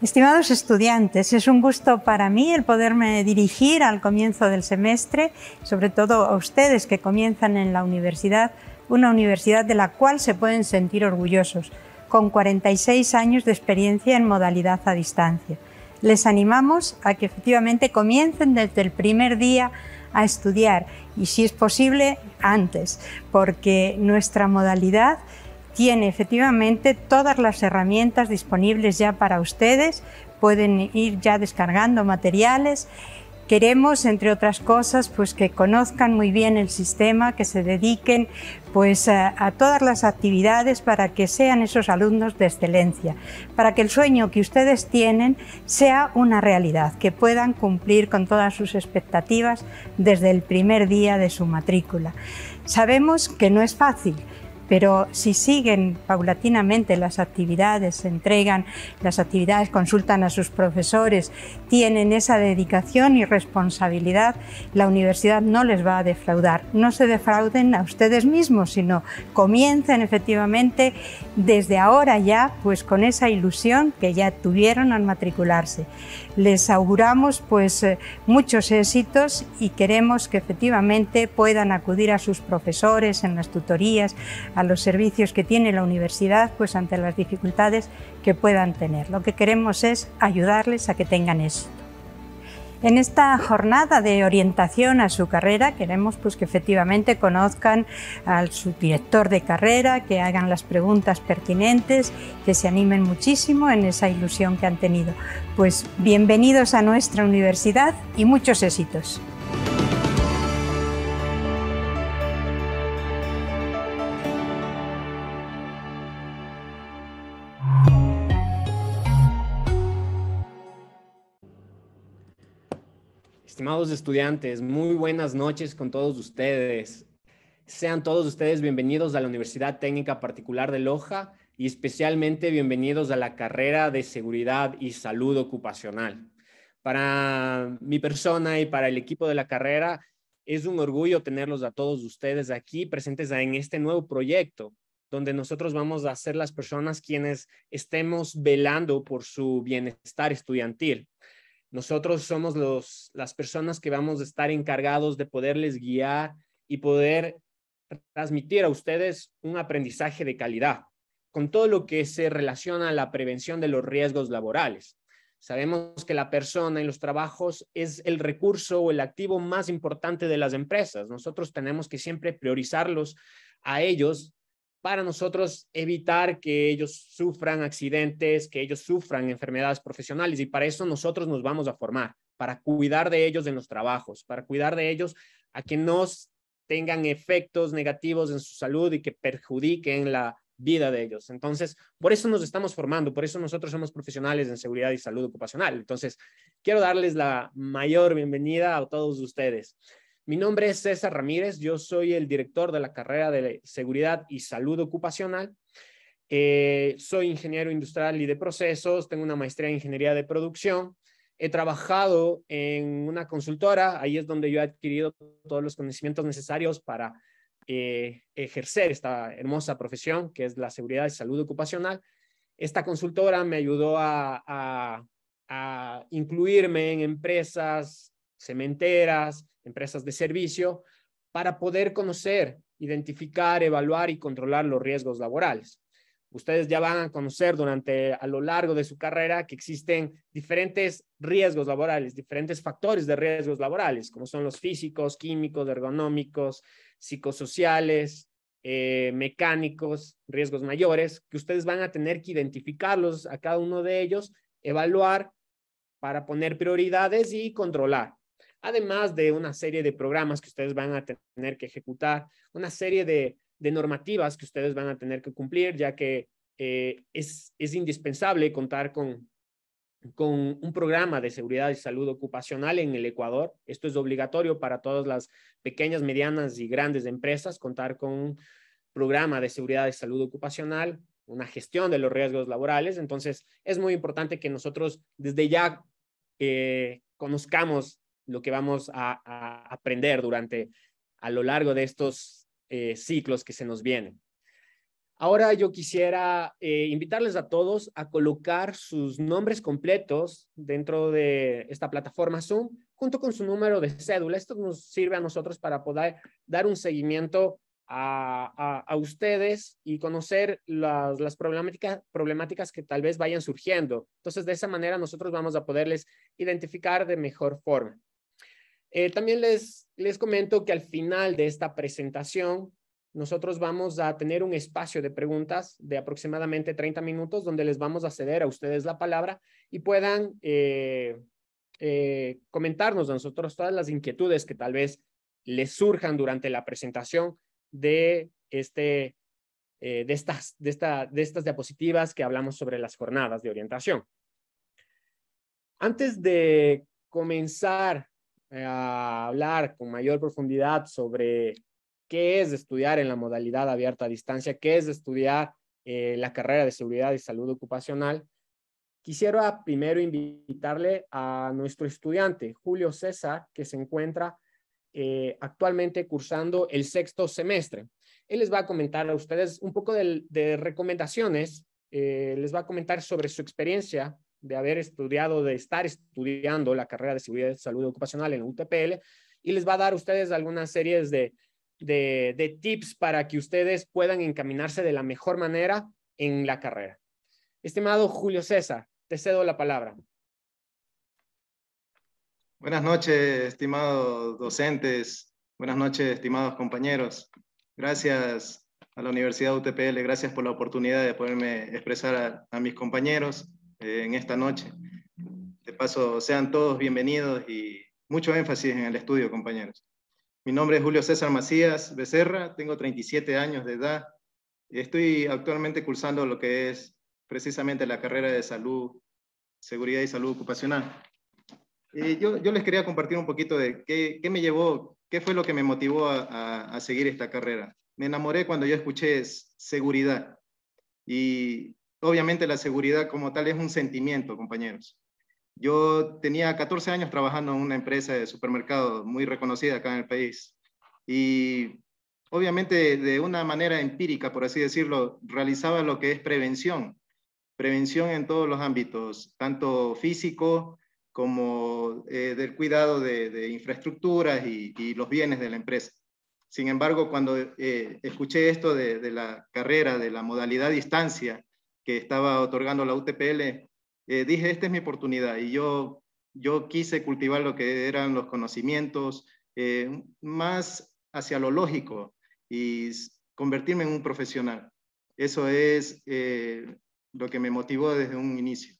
Estimados estudiantes, es un gusto para mí el poderme dirigir al comienzo del semestre, sobre todo a ustedes que comienzan en la universidad, una universidad de la cual se pueden sentir orgullosos, con 46 años de experiencia en modalidad a distancia. Les animamos a que efectivamente comiencen desde el primer día a estudiar y si es posible antes, porque nuestra modalidad tiene efectivamente todas las herramientas disponibles ya para ustedes, pueden ir ya descargando materiales. Queremos, entre otras cosas, pues que conozcan muy bien el sistema, que se dediquen pues, a, a, todas las actividades para que sean esos alumnos de excelencia, para que el sueño que ustedes tienen sea una realidad, que puedan cumplir con todas sus expectativas desde el primer día de su matrícula. Sabemos que no es fácil, pero si siguen paulatinamente las actividades, se entregan las actividades, consultan a sus profesores, tienen esa dedicación y responsabilidad, la universidad no les va a defraudar. No se defrauden a ustedes mismos, sino comiencen efectivamente desde ahora ya, pues con esa ilusión que ya tuvieron al matricularse. Les auguramos pues eh, muchos éxitos y queremos que efectivamente puedan acudir a sus profesores en las tutorías, a los servicios que tiene la universidad, pues ante las dificultades que puedan tener. Lo que queremos es ayudarles a que tengan éxito. En esta jornada de orientación a su carrera queremos pues, que efectivamente conozcan al director de carrera, que hagan las preguntas pertinentes, que se animen muchísimo en esa ilusión que han tenido. Pues bienvenidos a nuestra universidad y muchos éxitos. Estimados estudiantes, muy buenas noches con todos ustedes. Sean todos ustedes bienvenidos a la Universidad Técnica Particular de Loja y especialmente bienvenidos a la carrera de Seguridad y Salud Ocupacional. Para mi persona y para el equipo de la carrera, es un orgullo tenerlos a todos ustedes aquí presentes en este nuevo proyecto, donde nosotros vamos a ser las personas quienes estemos velando por su bienestar estudiantil. Nosotros somos las personas que vamos a estar encargados de poderles guiar y poder transmitir a ustedes un aprendizaje de calidad con todo lo que se relaciona a la prevención de los riesgos laborales. Sabemos que la persona en los trabajos es el recurso o el activo más importante de las empresas. Nosotros tenemos que siempre priorizarlos a ellos para nosotros evitar que ellos sufran accidentes, que ellos sufran enfermedades profesionales y para eso nosotros nos vamos a formar, para cuidar de ellos en los trabajos, para cuidar de ellos a que no tengan efectos negativos en su salud y que perjudiquen la vida de ellos. Entonces, por eso nos estamos formando, por eso nosotros somos profesionales en seguridad y salud ocupacional. Entonces, quiero darles la mayor bienvenida a todos ustedes. Mi nombre es César Ramírez, yo soy el director de la carrera de Seguridad y Salud Ocupacional. Eh, soy ingeniero industrial y de procesos, tengo una maestría en ingeniería de producción. He trabajado en una consultora, ahí es donde yo he adquirido todos los conocimientos necesarios para eh, ejercer esta hermosa profesión que es la seguridad y salud ocupacional. Esta consultora me ayudó a, a incluirme en empresas cementeras, empresas de servicio, para poder conocer, identificar, evaluar y controlar los riesgos laborales. Ustedes ya van a conocer durante a lo largo de su carrera que existen diferentes riesgos laborales, diferentes factores de riesgos laborales, como son los físicos, químicos, ergonómicos, psicosociales, eh, mecánicos, riesgos mayores, que ustedes van a tener que identificarlos a cada uno de ellos, evaluar para poner prioridades y controlar además de una serie de programas que ustedes van a tener que ejecutar, una serie de, normativas que ustedes van a tener que cumplir, ya que eh, es, es indispensable contar con, con un programa de seguridad y salud ocupacional en el Ecuador. Esto es obligatorio para todas las pequeñas, medianas y grandes empresas, contar con un programa de seguridad y salud ocupacional, una gestión de los riesgos laborales. Entonces, es muy importante que nosotros desde ya eh, conozcamos lo que vamos a, aprender durante, a lo largo de estos eh, ciclos que se nos vienen. Ahora yo quisiera eh, invitarles a todos a colocar sus nombres completos dentro de esta plataforma Zoom junto con su número de cédula. Esto nos sirve a nosotros para poder dar un seguimiento a, ustedes y conocer las, las problemáticas, problemáticas que tal vez vayan surgiendo. Entonces, de esa manera nosotros vamos a poderles identificar de mejor forma. Eh, también les, les comento que al final de esta presentación, nosotros vamos a tener un espacio de preguntas de aproximadamente 30 minutos donde les vamos a ceder a ustedes la palabra y puedan eh, eh, comentarnos a nosotros todas las inquietudes que tal vez les surjan durante la presentación de, este, de, estas, de, esta, de estas diapositivas que hablamos sobre las jornadas de orientación. Antes de comenzar eh, a hablar con mayor profundidad sobre qué es estudiar en la modalidad abierta a distancia, qué es estudiar eh, la carrera de seguridad y salud ocupacional, quisiera primero invitarle a nuestro estudiante, Julio César, que se encuentra eh, actualmente cursando el sexto semestre. Él les va a comentar a ustedes un poco de, recomendaciones, les va a comentar sobre su experiencia de haber estudiado, de estar estudiando la carrera de seguridad y salud ocupacional en UTPL y les va a dar a ustedes algunas series de, tips para que ustedes puedan encaminarse de la mejor manera en la carrera. Estimado Julio César, te cedo la palabra. Buenas noches, estimados docentes. Buenas noches, estimados compañeros. Gracias a la Universidad UTPL, gracias por la oportunidad de poderme expresar a mis compañeros. Eh, en esta noche. De paso, sean todos bienvenidos y mucho énfasis en el estudio, compañeros. Mi nombre es Julio César Macías Becerra, tengo 37 años de edad estoy actualmente cursando lo que es precisamente la carrera de salud, seguridad y salud ocupacional. Y yo, les quería compartir un poquito de qué, me llevó, qué fue lo que me motivó a seguir esta carrera. Me enamoré cuando yo escuché seguridad y obviamente la seguridad como tal es un sentimiento, compañeros. Yo tenía 14 años trabajando en una empresa de supermercado muy reconocida acá en el país. Y obviamente de una manera empírica, por así decirlo, realizaba lo que es prevención. Prevención en todos los ámbitos, tanto físico como eh, del cuidado de, infraestructuras y, los bienes de la empresa. Sin embargo, cuando eh, escuché esto de, de la carrera, de la modalidad distancia, que estaba otorgando la UTPL, eh, dije, esta es mi oportunidad y yo, yo quise cultivar lo que eran los conocimientos eh, más hacia lo lógico y convertirme en un profesional. Eso es eh, lo que me motivó desde un inicio.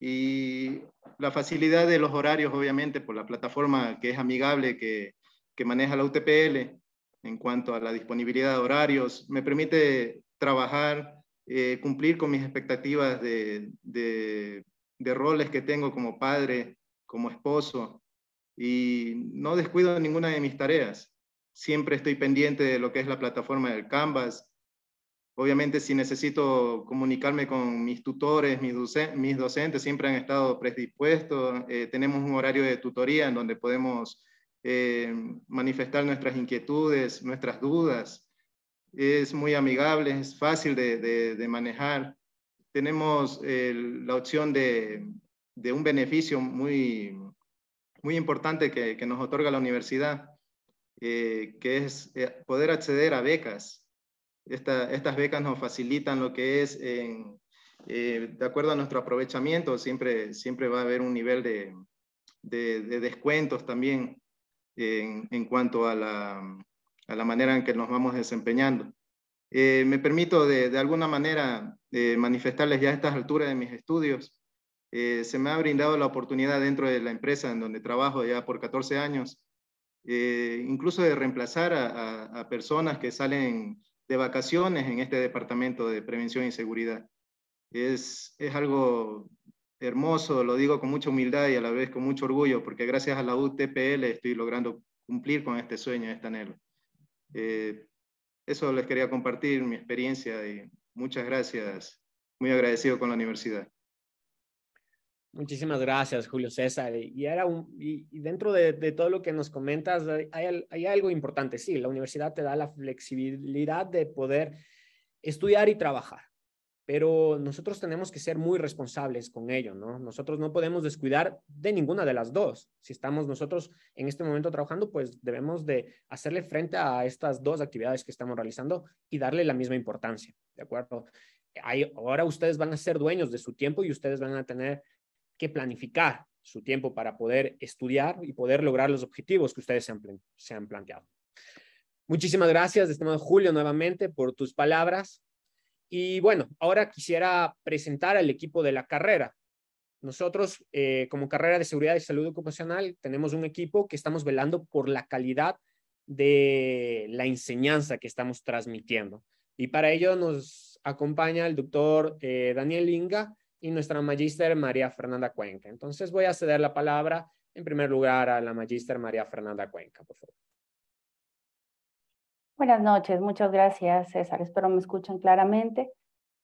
Y la facilidad de los horarios, obviamente, por la plataforma que es amigable, que, que maneja la UTPL en cuanto a la disponibilidad de horarios, me permite trabajar eh, cumplir con mis expectativas de, roles que tengo como padre, como esposo, y no descuido ninguna de mis tareas. Siempre estoy pendiente de lo que es la plataforma del Canvas. Obviamente, si necesito comunicarme con mis tutores, mis, docentes, siempre han estado predispuestos. Eh, tenemos un horario de tutoría en donde podemos eh, manifestar nuestras inquietudes, nuestras dudas es muy amigable, es fácil de, de, manejar. Tenemos la opción de, de, un beneficio muy, muy importante que, que nos otorga la universidad, eh, que es eh, poder acceder a becas. estas becas nos facilitan lo que es, eh, de acuerdo a nuestro aprovechamiento, siempre, siempre va a haber un nivel de, descuentos también en, en cuanto a la, a la manera en que nos vamos desempeñando. Eh, me permito de, alguna manera eh, manifestarles ya a estas alturas de mis estudios. Eh, se me ha brindado la oportunidad dentro de la empresa en donde trabajo ya por 14 años, incluso de reemplazar a, personas que salen de vacaciones en este departamento de prevención y seguridad. Es, es algo hermoso, lo digo con mucha humildad y a la vez con mucho orgullo, porque gracias a la UTPL estoy logrando cumplir con este sueño, esta anhelo. Eh, eso les quería compartir, mi experiencia y muchas gracias. Muy agradecido con la universidad. Muchísimas gracias, Julio César. Y, era un, dentro de, todo lo que nos comentas, hay, hay, algo importante. Sí, la universidad te da la flexibilidad de poder estudiar y trabajar pero nosotros tenemos que ser muy responsables con ello, ¿no? Nosotros no podemos descuidar de ninguna de las dos. Si estamos nosotros en este momento trabajando, pues debemos de hacerle frente a estas dos actividades que estamos realizando y darle la misma importancia, ¿de acuerdo? ahora ustedes van a ser dueños de su tiempo y ustedes van a tener que planificar su tiempo para poder estudiar y poder lograr los objetivos que ustedes se han, se han planteado. Muchísimas gracias, estimado Julio, nuevamente por tus palabras. Y bueno, ahora quisiera presentar al equipo de la carrera. Nosotros, eh, como carrera de seguridad y salud ocupacional, tenemos un equipo que estamos velando por la calidad de la enseñanza que estamos transmitiendo. Y para ello nos acompaña el doctor eh, Daniel Inga y nuestra magíster María Fernanda Cuenca. Entonces voy a ceder la palabra en primer lugar a la magíster María Fernanda Cuenca, por favor. Buenas noches, muchas gracias César, espero me escuchen claramente.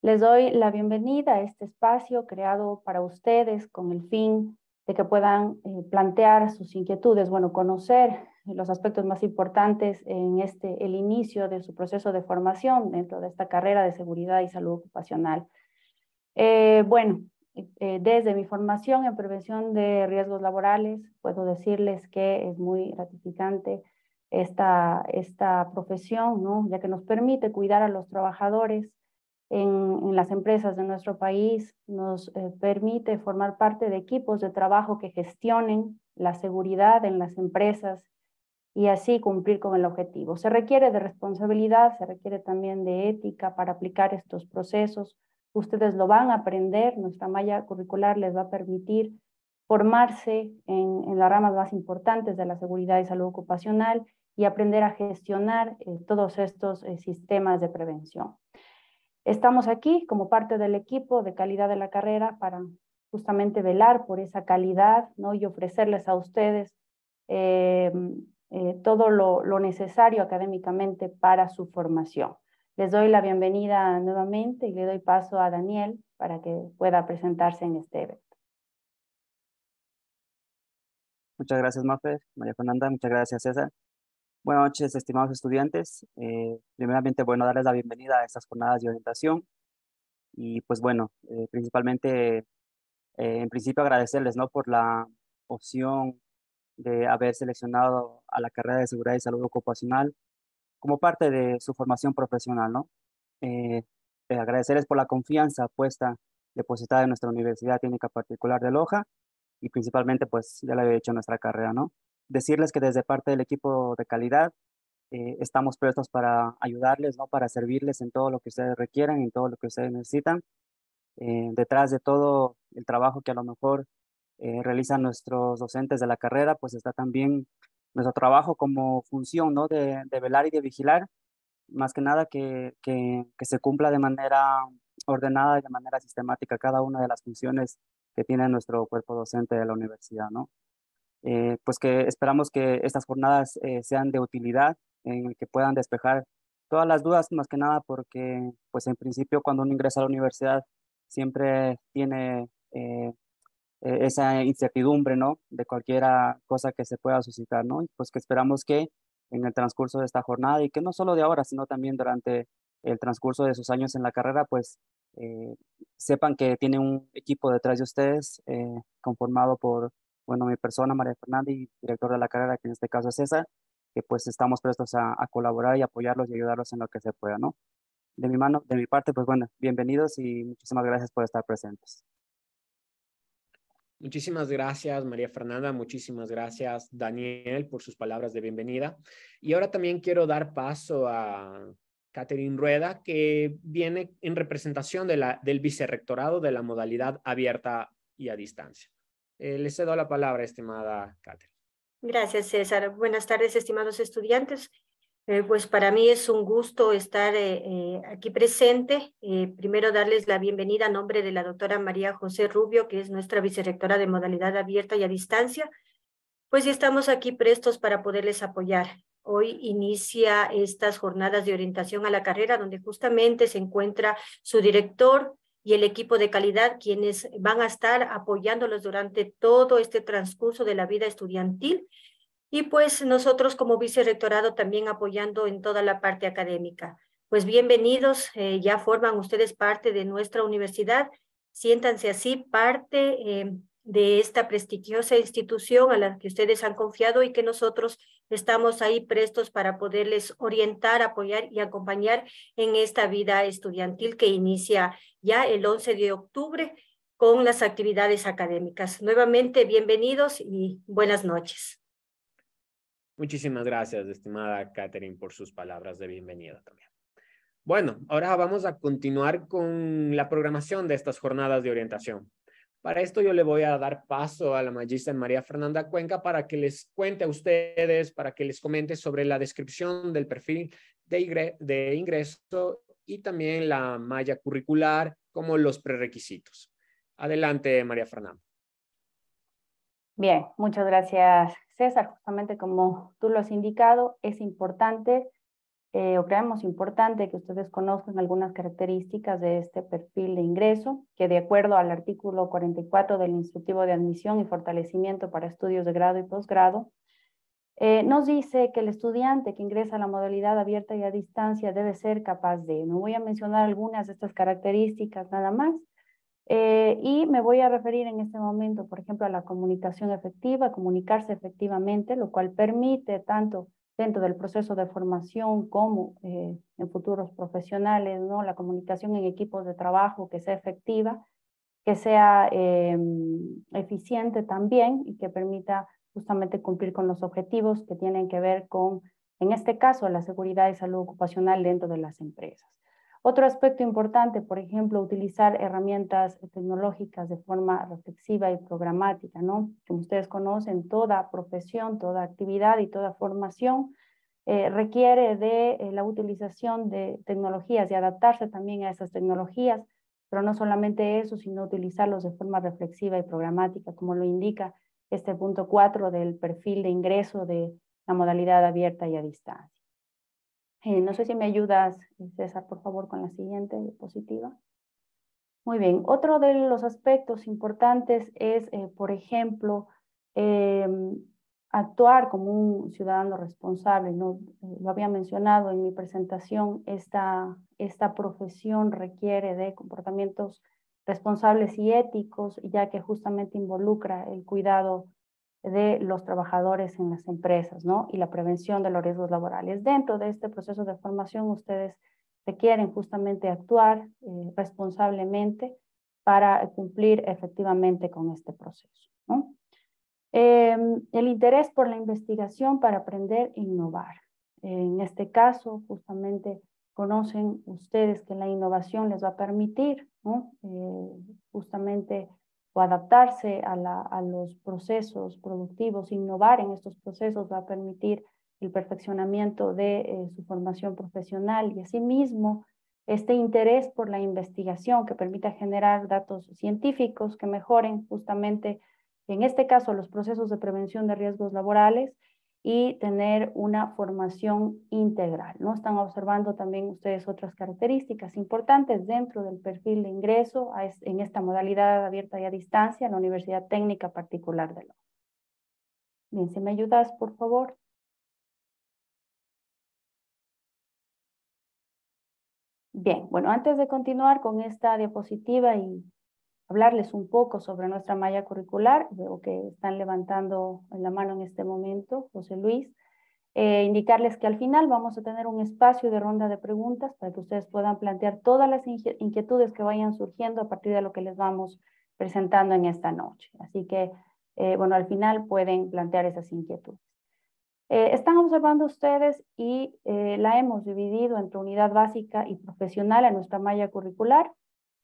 Les doy la bienvenida a este espacio creado para ustedes con el fin de que puedan eh, plantear sus inquietudes, bueno, conocer los aspectos más importantes en este, el inicio de su proceso de formación dentro de esta carrera de seguridad y salud ocupacional. Eh, bueno, eh, desde mi formación en prevención de riesgos laborales, puedo decirles que es muy gratificante esta, profesión, ya que nos permite cuidar a los trabajadores en, las empresas de nuestro país, nos eh, permite formar parte de equipos de trabajo que gestionen la seguridad en las empresas y así cumplir con el objetivo. Se requiere de responsabilidad, se requiere también de ética para aplicar estos procesos. Ustedes lo van a aprender, nuestra malla curricular les va a permitir formarse en, en las ramas más importantes de la seguridad y salud ocupacional y aprender a gestionar eh, todos estos eh, sistemas de prevención. Estamos aquí como parte del equipo de calidad de la carrera para justamente velar por esa calidad ¿no? y ofrecerles a ustedes eh, todo lo, lo necesario académicamente para su formación. Les doy la bienvenida nuevamente y le doy paso a Daniel para que pueda presentarse en este evento. Muchas gracias, Mafe, María Fernanda, muchas gracias, César. Buenas noches, estimados estudiantes. Eh, primeramente, bueno, darles la bienvenida a estas jornadas de orientación. Y pues bueno, eh, principalmente, eh, en principio agradecerles, ¿no? Por la opción de haber seleccionado a la carrera de Seguridad y Salud Ocupacional como parte de su formación profesional, ¿no? agradecerles por la confianza puesta, depositada en nuestra Universidad Técnica Particular de Loja y principalmente, pues, ya lo había hecho nuestra carrera, ¿no? decirles que desde parte del equipo de calidad eh, estamos prestos para ayudarles, ¿no? para servirles en todo lo que ustedes requieran, en todo lo que ustedes necesitan. Eh, detrás de todo el trabajo que a lo mejor eh, realizan nuestros docentes de la carrera, pues está también nuestro trabajo como función ¿no? de, velar y de vigilar, más que nada que, que, que se cumpla de manera ordenada y de manera sistemática cada una de las funciones que tiene nuestro cuerpo docente de la universidad, ¿no? Eh, pues que esperamos que estas jornadas eh, sean de utilidad, en que puedan despejar todas las dudas, más que nada porque, pues en principio, cuando uno ingresa a la universidad, siempre tiene eh, e-, esa incertidumbre, ¿no? De cualquier cosa que se pueda suscitar, ¿no? pues que esperamos que en el transcurso de esta jornada, y que no solo de ahora, sino también durante el transcurso de sus años en la carrera, pues sepan que tiene un equipo detrás de ustedes conformado por bueno, mi persona, María Fernanda, y director de la carrera, que en este caso es esa, que pues estamos prestos a, colaborar y apoyarlos y ayudarlos en lo que se pueda, ¿no? De mi mano, de mi parte, pues bueno, bienvenidos y muchísimas gracias por estar presentes. Muchísimas gracias, María Fernanda. Muchísimas gracias, Daniel, por sus palabras de bienvenida. Y ahora también quiero dar paso a Catherine Rueda, que viene en representación de la, del vicerrectorado de la modalidad abierta y a distancia. Les eh, le cedo la palabra, estimada Catherine. Gracias, César. Buenas tardes, estimados estudiantes. Eh, pues para mí es un gusto estar eh, aquí presente. primero darles la bienvenida a nombre de la doctora María José Rubio, que es nuestra vicerectora de modalidad abierta y a distancia. Pues ya estamos aquí prestos para poderles apoyar. Hoy inicia estas jornadas de orientación a la carrera, donde justamente se encuentra su director, y el equipo de calidad, quienes van a estar apoyándolos durante todo este transcurso de la vida estudiantil. Y pues nosotros como vicerrectorado también apoyando en toda la parte académica. Pues bienvenidos, eh, ya forman ustedes parte de nuestra universidad, siéntanse así parte eh, de esta prestigiosa institución a la que ustedes han confiado y que nosotros estamos ahí prestos para poderles orientar, apoyar y acompañar en esta vida estudiantil que inicia ya el 11 de octubre con las actividades académicas. Nuevamente, bienvenidos y buenas noches. Muchísimas gracias, estimada Catherine, por sus palabras de bienvenida también. Bueno, ahora vamos a continuar con la programación de estas jornadas de orientación. Para esto yo le voy a dar paso a la magista María Fernanda Cuenca para que les cuente a ustedes, para que les comente sobre la descripción del perfil de ingreso y también la malla curricular como los prerequisitos. Adelante, María Fernanda. Bien, muchas gracias, César. Justamente como tú lo has indicado, es importante eh, o creemos importante que ustedes conozcan algunas características de este perfil de ingreso, que de acuerdo al artículo 44 del Instructivo de Admisión y Fortalecimiento para Estudios de Grado y Posgrado, eh, nos dice que el estudiante que ingresa a la modalidad abierta y a distancia debe ser capaz de, no voy a mencionar algunas de estas características nada más, eh, y me voy a referir en este momento, por ejemplo, a la comunicación efectiva, comunicarse efectivamente, lo cual permite tanto dentro del proceso de formación como eh, en futuros profesionales, ¿no? la comunicación en equipos de trabajo que sea efectiva, que sea eh, eficiente también y que permita justamente cumplir con los objetivos que tienen que ver con, en este caso, la seguridad y salud ocupacional dentro de las empresas. Otro aspecto importante, por ejemplo, utilizar herramientas tecnológicas de forma reflexiva y programática, ¿no? Como ustedes conocen, toda profesión, toda actividad y toda formación eh, requiere de eh, la utilización de tecnologías y adaptarse también a esas tecnologías, pero no solamente eso, sino utilizarlos de forma reflexiva y programática, como lo indica este punto 4 del perfil de ingreso de la modalidad abierta y a distancia. Eh, no sé si me ayudas, César, por favor, con la siguiente diapositiva. Muy bien, otro de los aspectos importantes es, eh, por ejemplo, em, actuar como un ciudadano responsable. ¿no? Eh, lo había mencionado en mi presentación, esta, esta profesión requiere de comportamientos responsables y éticos, ya que justamente involucra el cuidado de los trabajadores en las empresas, ¿no? Y la prevención de los riesgos laborales. Dentro de este proceso de formación, ustedes se quieren justamente actuar eh, responsablemente para cumplir efectivamente con este proceso, ¿no? Em, el interés por la investigación para aprender e innovar. En este caso, justamente conocen ustedes que la innovación les va a permitir, ¿no? Eh, justamente o adaptarse a, los procesos productivos, innovar en estos procesos va a permitir el perfeccionamiento de eh, su formación profesional y asimismo este interés por la investigación que permita generar datos científicos que mejoren justamente, en este caso, los procesos de prevención de riesgos laborales y tener una formación integral. ¿no? Están observando también ustedes otras características importantes dentro del perfil de ingreso en esta modalidad abierta y a distancia en la Universidad Técnica Particular de Loja. Bien, si me ayudas, por favor. Bien, bueno, antes de continuar con esta diapositiva y hablarles un poco sobre nuestra malla curricular. Veo que están levantando la mano en este momento, José Luis. Eh, indicarles que al final vamos a tener un espacio de ronda de preguntas para que ustedes puedan plantear todas las inquietudes que vayan surgiendo a partir de lo que les vamos presentando en esta noche. Así que, eh, bueno, al final pueden plantear esas inquietudes. Eh, están observando ustedes y la hemos dividido entre unidad básica y profesional a nuestra malla curricular.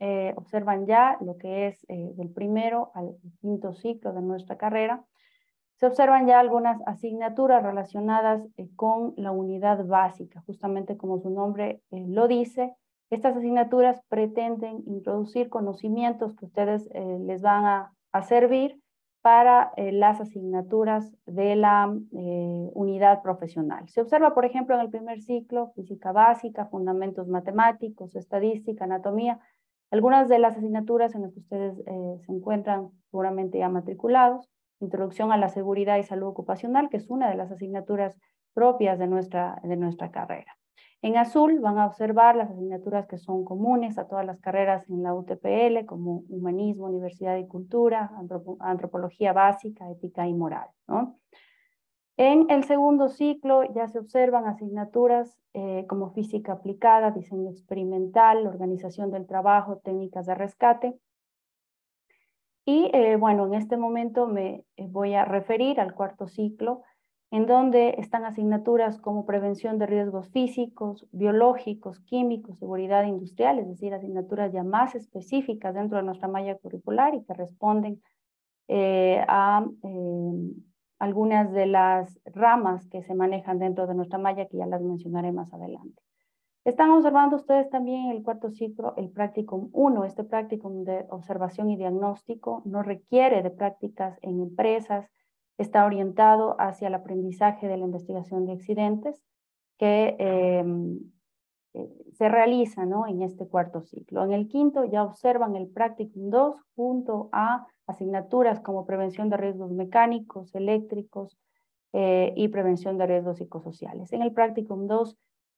Eh, observan ya lo que es eh, del primero al quinto ciclo de nuestra carrera, se observan ya algunas asignaturas relacionadas eh, con la unidad básica, justamente como su nombre lo dice. Estas asignaturas pretenden introducir conocimientos que ustedes les van a, servir para las asignaturas de la unidad profesional. Se observa, por ejemplo, en el primer ciclo, física básica, fundamentos matemáticos, estadística, anatomía, algunas de las asignaturas en las que ustedes eh, se encuentran seguramente ya matriculados, Introducción a la Seguridad y Salud Ocupacional, que es una de las asignaturas propias de nuestra, de nuestra carrera. En azul van a observar las asignaturas que son comunes a todas las carreras en la UTPL, como Humanismo, Universidad y Cultura, Antropología Básica, Ética y Moral. ¿no? En el segundo ciclo ya se observan asignaturas eh, como física aplicada, diseño experimental, organización del trabajo, técnicas de rescate. Y eh, bueno, en este momento me eh, voy a referir al cuarto ciclo, en donde están asignaturas como prevención de riesgos físicos, biológicos, químicos, seguridad industrial, es decir, asignaturas ya más específicas dentro de nuestra malla curricular y que responden a algunas de las ramas que se manejan dentro de nuestra malla, que ya las mencionaré más adelante. Están observando ustedes también el cuarto ciclo, el practicum 1. Este practicum de observación y diagnóstico no requiere de prácticas en empresas, está orientado hacia el aprendizaje de la investigación de accidentes que em, eh, se realiza en este cuarto ciclo. En el quinto ya observan el practicum 2 junto a asignaturas como prevención de riesgos mecánicos, eléctricos eh, y prevención de riesgos psicosociales. En el practicum 2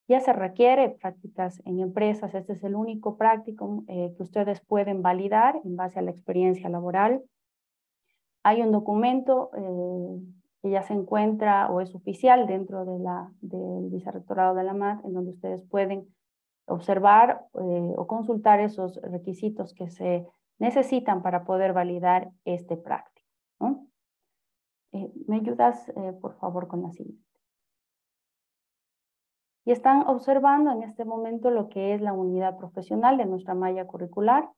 ya se requiere prácticas en empresas. Este es el único practicum eh, que ustedes pueden validar en base a la experiencia laboral. Hay un documento eh, que ya se encuentra o es oficial dentro de la, del vicerrectorado de la MAT, en donde ustedes pueden observar o consultar esos requisitos que se necesitan para poder validar este práctico. ¿no? Eh, ¿Me ayudas, eh, por favor, con la siguiente? Y están observando en este momento lo que es la unidad profesional de nuestra malla curricular,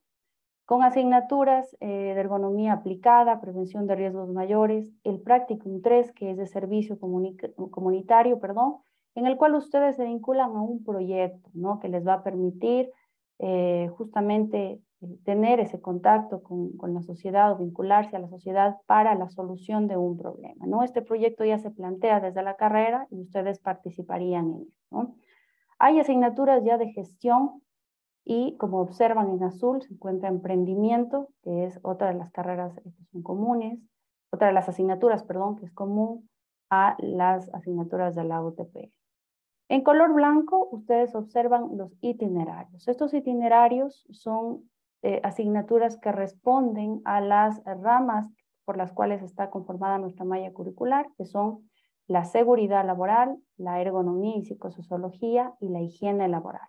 con asignaturas eh, de ergonomía aplicada, prevención de riesgos mayores, el práctico 3, que es de servicio comunitario, perdón, en el cual ustedes se vinculan a un proyecto ¿no? que les va a permitir eh, justamente eh, tener ese contacto con, con, la sociedad o vincularse a la sociedad para la solución de un problema. ¿no? Este proyecto ya se plantea desde la carrera y ustedes participarían en él. ¿no? Hay asignaturas ya de gestión y como observan en azul se encuentra emprendimiento, que es otra de las carreras eh, que son comunes, otra de las asignaturas, perdón, que es común a las asignaturas de la UTP. En color blanco ustedes observan los itinerarios. Estos itinerarios son eh, asignaturas que responden a las ramas por las cuales está conformada nuestra malla curricular, que son la seguridad laboral, la ergonomía y psicosociología y la higiene laboral.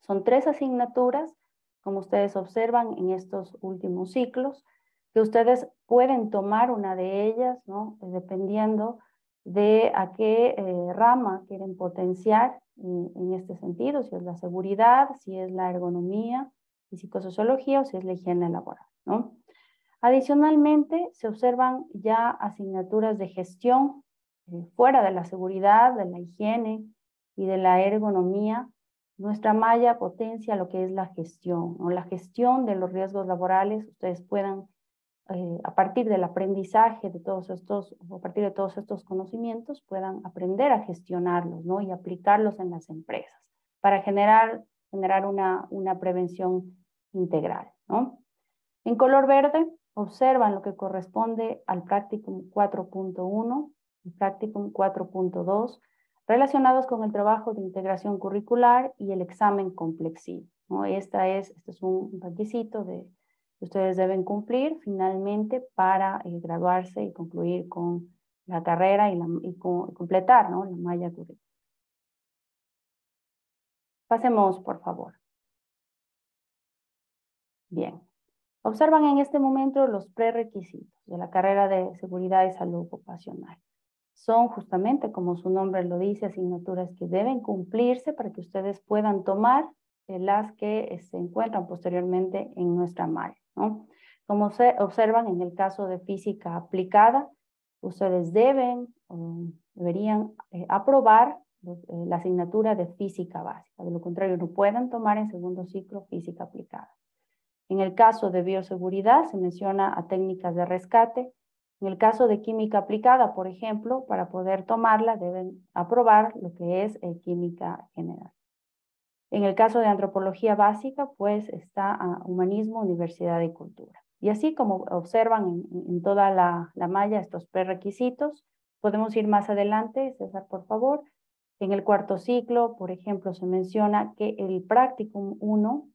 Son tres asignaturas, como ustedes observan en estos últimos ciclos, que ustedes pueden tomar una de ellas, eh, dependiendo de a qué eh, rama quieren potenciar en este sentido, si es la seguridad, si es la ergonomía, y psicosociología o si es la higiene laboral. ¿no? Adicionalmente, se observan ya asignaturas de gestión eh, fuera de la seguridad, de la higiene y de la ergonomía. Nuestra malla potencia lo que es la gestión, o la gestión de los riesgos laborales. Ustedes puedan, eh, a partir del aprendizaje de todos estos, a partir de todos estos conocimientos, puedan aprender a gestionarlos ¿no? y aplicarlos en las empresas para generar generar una, una prevención integral. En color verde, observan lo que corresponde al practicum 4.1 y practicum 4.2 relacionados con el trabajo de integración curricular y el examen complexivo. Esta es, este es un requisito de, que ustedes deben cumplir finalmente para eh, graduarse y concluir con la carrera y, completar la malla curricular hacemos, por favor. Bien. Observan en este momento los prerequisitos de la carrera de Seguridad y Salud Ocupacional. Son justamente, como su nombre lo dice, asignaturas que deben cumplirse para que ustedes puedan tomar eh, las que eh, se encuentran posteriormente en nuestra malla. Como se observan en el caso de física aplicada, ustedes deben, deberían eh, aprobar eh, la asignatura de física básica. De lo contrario, no pueden tomar en segundo ciclo física aplicada. En el caso de bioseguridad, se menciona a técnicas de rescate. En el caso de química aplicada, por ejemplo, para poder tomarla deben aprobar lo que es eh, química general. En el caso de antropología básica, pues está a ah, humanismo, universidad y cultura. Y así como observan en, toda la, la malla estos prerequisitos, podemos ir más adelante, César, por favor en el cuarto ciclo, por ejemplo, se menciona que el practicum 1,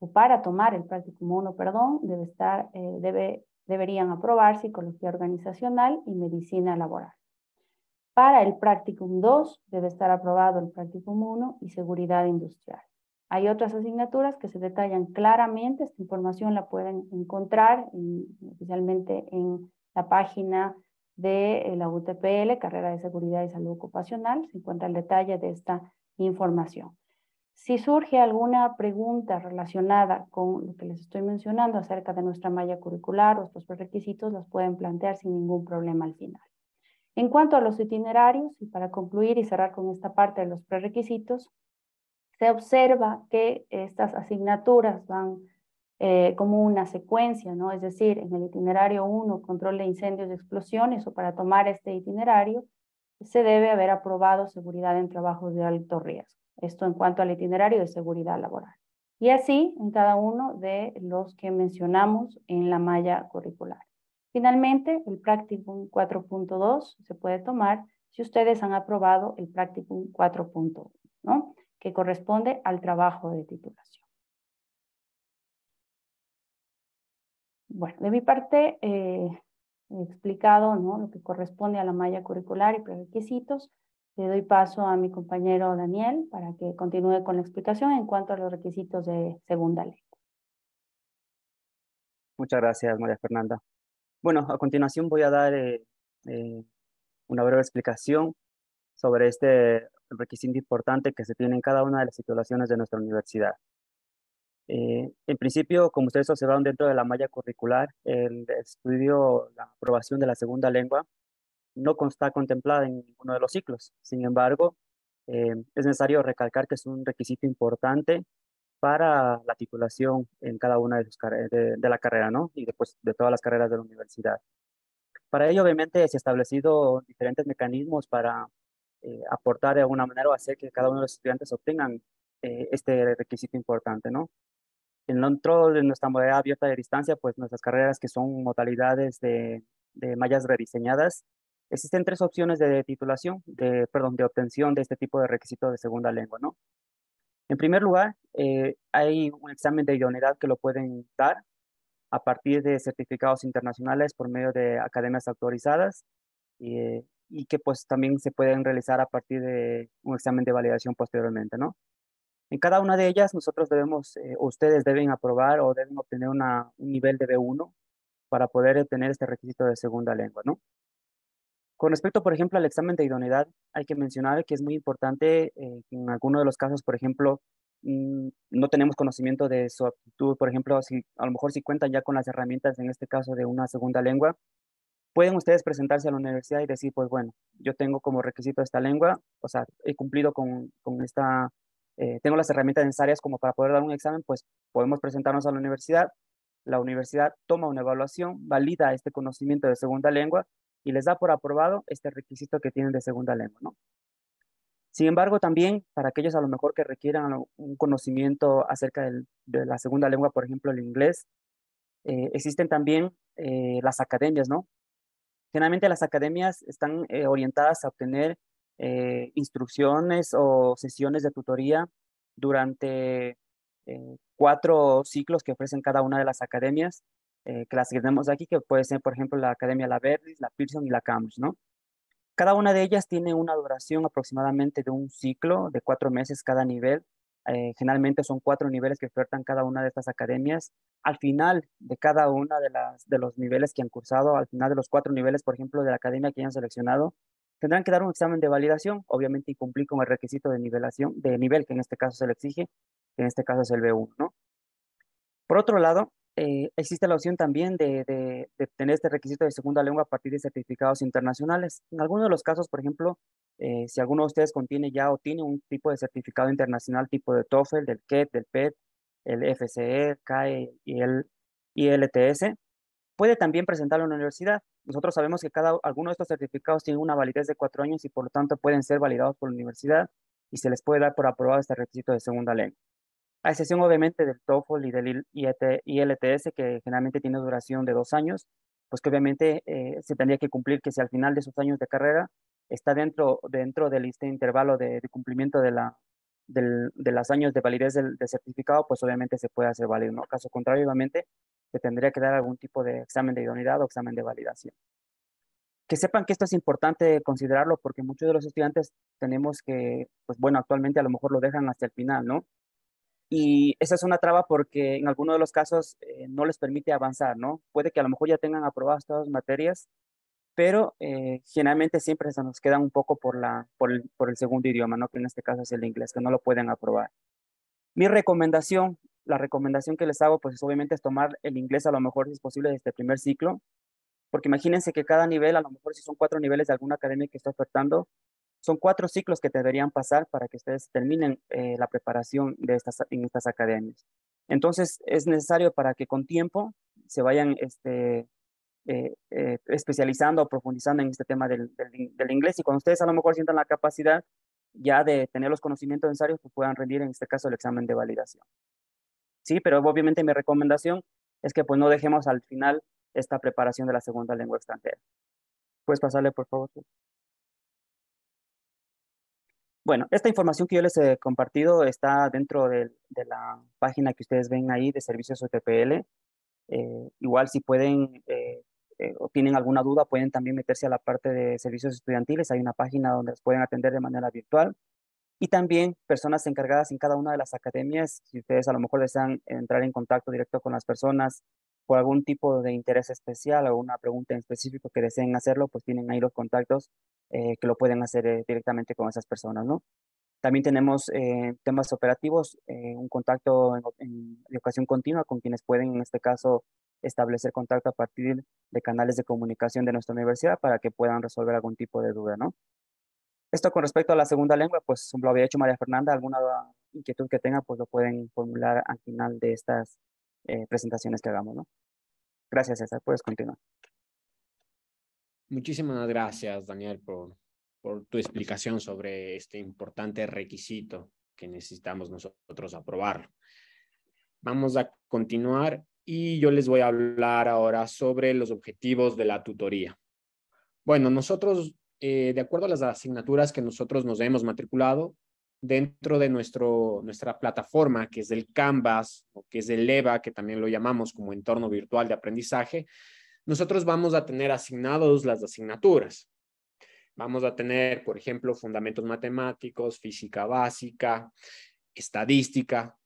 o para tomar el practicum 1, perdón, debe estar, eh, debe, deberían aprobar psicología organizacional y medicina laboral. Para el practicum 2 debe estar aprobado el practicum 1 y seguridad industrial. Hay otras asignaturas que se detallan claramente, esta información la pueden encontrar oficialmente en la página de eh, la UTPL, Carrera de Seguridad y Salud Ocupacional, se encuentra el detalle de esta información. Si surge alguna pregunta relacionada con lo que les estoy mencionando acerca de nuestra malla curricular o estos prerequisitos, las pueden plantear sin ningún problema al final. En cuanto a los itinerarios, y para concluir y cerrar con esta parte de los prerequisitos, se observa que estas asignaturas van eh, como una secuencia, ¿no? Es decir, en el itinerario 1, control de incendios y explosiones, o para tomar este itinerario, se debe haber aprobado seguridad en trabajos de alto riesgo. Esto en cuanto al itinerario de seguridad laboral. Y así en cada uno de los que mencionamos en la malla curricular. Finalmente, el Practicum 4.2 se puede tomar si ustedes han aprobado el Practicum 4.1, ¿no? que corresponde al trabajo de titulación. Bueno, de mi parte, eh, he explicado lo que corresponde a la malla curricular y prerequisitos. Le doy paso a mi compañero Daniel para que continúe con la explicación en cuanto a los requisitos de segunda ley. Muchas gracias, María Fernanda. Bueno, a continuación voy a dar eh, eh, una breve explicación sobre este requisito importante que se tiene en cada una de las situaciones de nuestra universidad. Eh, en principio, como ustedes observaron dentro de la malla curricular, el estudio, la aprobación de la segunda lengua no está contemplada en ninguno de los ciclos. Sin embargo, eh, es necesario recalcar que es un requisito importante para la titulación en cada una de, las de, de la carrera, ¿no? Y después de todas las carreras de la universidad. Para ello, obviamente, se han establecido diferentes mecanismos para eh, aportar de alguna manera o hacer que cada uno de los estudiantes obtengan este requisito importante, ¿no? En Dentro de nuestra modalidad abierta de distancia, pues nuestras carreras que son modalidades de, mallas rediseñadas, existen tres opciones de titulación, de, perdón, de obtención de este tipo de requisito de segunda lengua, ¿no? En primer lugar, eh, hay un examen de idoneidad que lo pueden dar a partir de certificados internacionales por medio de academias autorizadas eh, y que pues también se pueden realizar a partir de un examen de validación posteriormente, ¿no? En cada una de ellas nosotros debemos, eh, ustedes deben aprobar o deben obtener un nivel de B1 para poder tener este requisito de segunda lengua, ¿no? Con respecto, por ejemplo, al examen de idoneidad, hay que mencionar que es muy importante eh, en algunos de los casos, por ejemplo, mm, no tenemos conocimiento de su aptitud, por ejemplo, si, a lo mejor si cuentan ya con las herramientas, en este caso de una segunda lengua, pueden ustedes presentarse a la universidad y decir, pues bueno, yo tengo como requisito esta lengua, o sea, he cumplido con, con esta eh, tengo las herramientas necesarias como para poder dar un examen, pues podemos presentarnos a la universidad. La universidad toma una evaluación, valida este conocimiento de segunda lengua y les da por aprobado este requisito que tienen de segunda lengua, ¿no? Sin embargo, también para aquellos a lo mejor que requieran un conocimiento acerca de la segunda lengua, por ejemplo, el inglés, eh, existen también eh, las academias, ¿no? Generalmente las academias están orientadas a obtener eh, instrucciones o sesiones de tutoría durante eh, cuatro ciclos que ofrecen cada una de las academias eh, que las tenemos aquí, que puede ser, por ejemplo, la Academia La Verde, la Pearson y la Cambridge, ¿no? Cada una de ellas tiene una duración aproximadamente de un ciclo de cuatro meses cada nivel. generalmente son cuatro niveles que ofertan cada una de estas academias. Al final de cada una de, las, de los niveles que han cursado, al final de los cuatro niveles, por ejemplo, de la academia que hayan seleccionado, Tendrán que dar un examen de validación, obviamente y cumplir con el requisito de nivelación, de nivel que en este caso se le exige, que en este caso es el B1, Por otro lado, eh, existe la opción también de, tener este requisito de segunda lengua a partir de certificados internacionales. En algunos de los casos, por ejemplo, eh, si alguno de ustedes contiene ya o tiene un tipo de certificado internacional tipo de TOEFL, del KET, del PET, el FCE, CAE y el ILTS, puede también presentarlo en la universidad. Nosotros sabemos que cada alguno de estos certificados tiene una validez de cuatro años y por lo tanto pueden ser validados por la universidad y se les puede dar por aprobado este requisito de segunda lengua. A excepción obviamente del TOEFL y del ILTS e que generalmente tiene duración de dos años, pues que obviamente eh, se tendría que cumplir que si al final de sus años de carrera está dentro, dentro del este intervalo de, cumplimiento de, la, de los años de validez del, certificado, pues obviamente se puede hacer válido, ¿no? Caso contrario, obviamente, que tendría que dar algún tipo de examen de idoneidad o examen de validación. Que sepan que esto es importante considerarlo porque muchos de los estudiantes tenemos que, pues bueno, actualmente a lo mejor lo dejan hasta el final, ¿no? Y esa es una traba porque en algunos de los casos eh, no les permite avanzar, ¿no? Puede que a lo mejor ya tengan aprobadas todas las materias, pero eh, generalmente siempre se nos queda un poco por, la, por por el segundo idioma, ¿no? Que en este caso es el inglés, que no lo pueden aprobar. Mi recomendación la recomendación que les hago, pues obviamente es tomar el inglés a lo mejor si es posible desde el este primer ciclo, porque imagínense que cada nivel, a lo mejor si son cuatro niveles de alguna academia que está ofertando, son cuatro ciclos que deberían pasar para que ustedes terminen eh, la preparación de estas, en estas academias. Entonces, es necesario para que con tiempo se vayan este, eh, eh, especializando o profundizando en este tema del, inglés y cuando ustedes a lo mejor sientan la capacidad ya de tener los conocimientos necesarios, pues puedan rendir en este caso el examen de validación. Sí, pero obviamente mi recomendación es que pues no dejemos al final esta preparación de la segunda lengua extranjera. Puedes pasarle, por favor. Bueno, esta información que yo les he compartido está dentro de, la página que ustedes ven ahí de servicios OTPL. Eh, igual si pueden eh, eh, o tienen alguna duda, pueden también meterse a la parte de servicios estudiantiles. Hay una página donde los pueden atender de manera virtual y también personas encargadas en cada una de las academias. Si ustedes a lo mejor desean entrar en contacto directo con las personas por algún tipo de interés especial o una pregunta en específico que deseen hacerlo, pues tienen ahí los contactos eh, que lo pueden hacer eh, directamente con esas personas, ¿no? También tenemos eh, temas operativos, un contacto en, educación continua con quienes pueden, en este caso, establecer contacto a partir de canales de comunicación de nuestra universidad para que puedan resolver algún tipo de duda, ¿no? Esto con respecto a la segunda lengua, pues lo había hecho María Fernanda. Alguna inquietud que tenga, pues lo pueden formular al final de estas eh, presentaciones que hagamos, ¿no? Gracias, César. Puedes continuar. Muchísimas gracias, Daniel, por tu explicación sobre este importante requisito que necesitamos nosotros aprobar. Vamos a continuar y yo les voy a hablar ahora sobre los objetivos de la tutoría. Bueno, nosotros eh, de acuerdo a las asignaturas que nosotros nos hemos matriculado dentro de nuestra plataforma, que es el Canvas o que es el EVA, que también lo llamamos como entorno virtual de aprendizaje, nosotros vamos a tener asignados las asignaturas. Vamos a tener, por ejemplo, fundamentos matemáticos, física básica, estadística.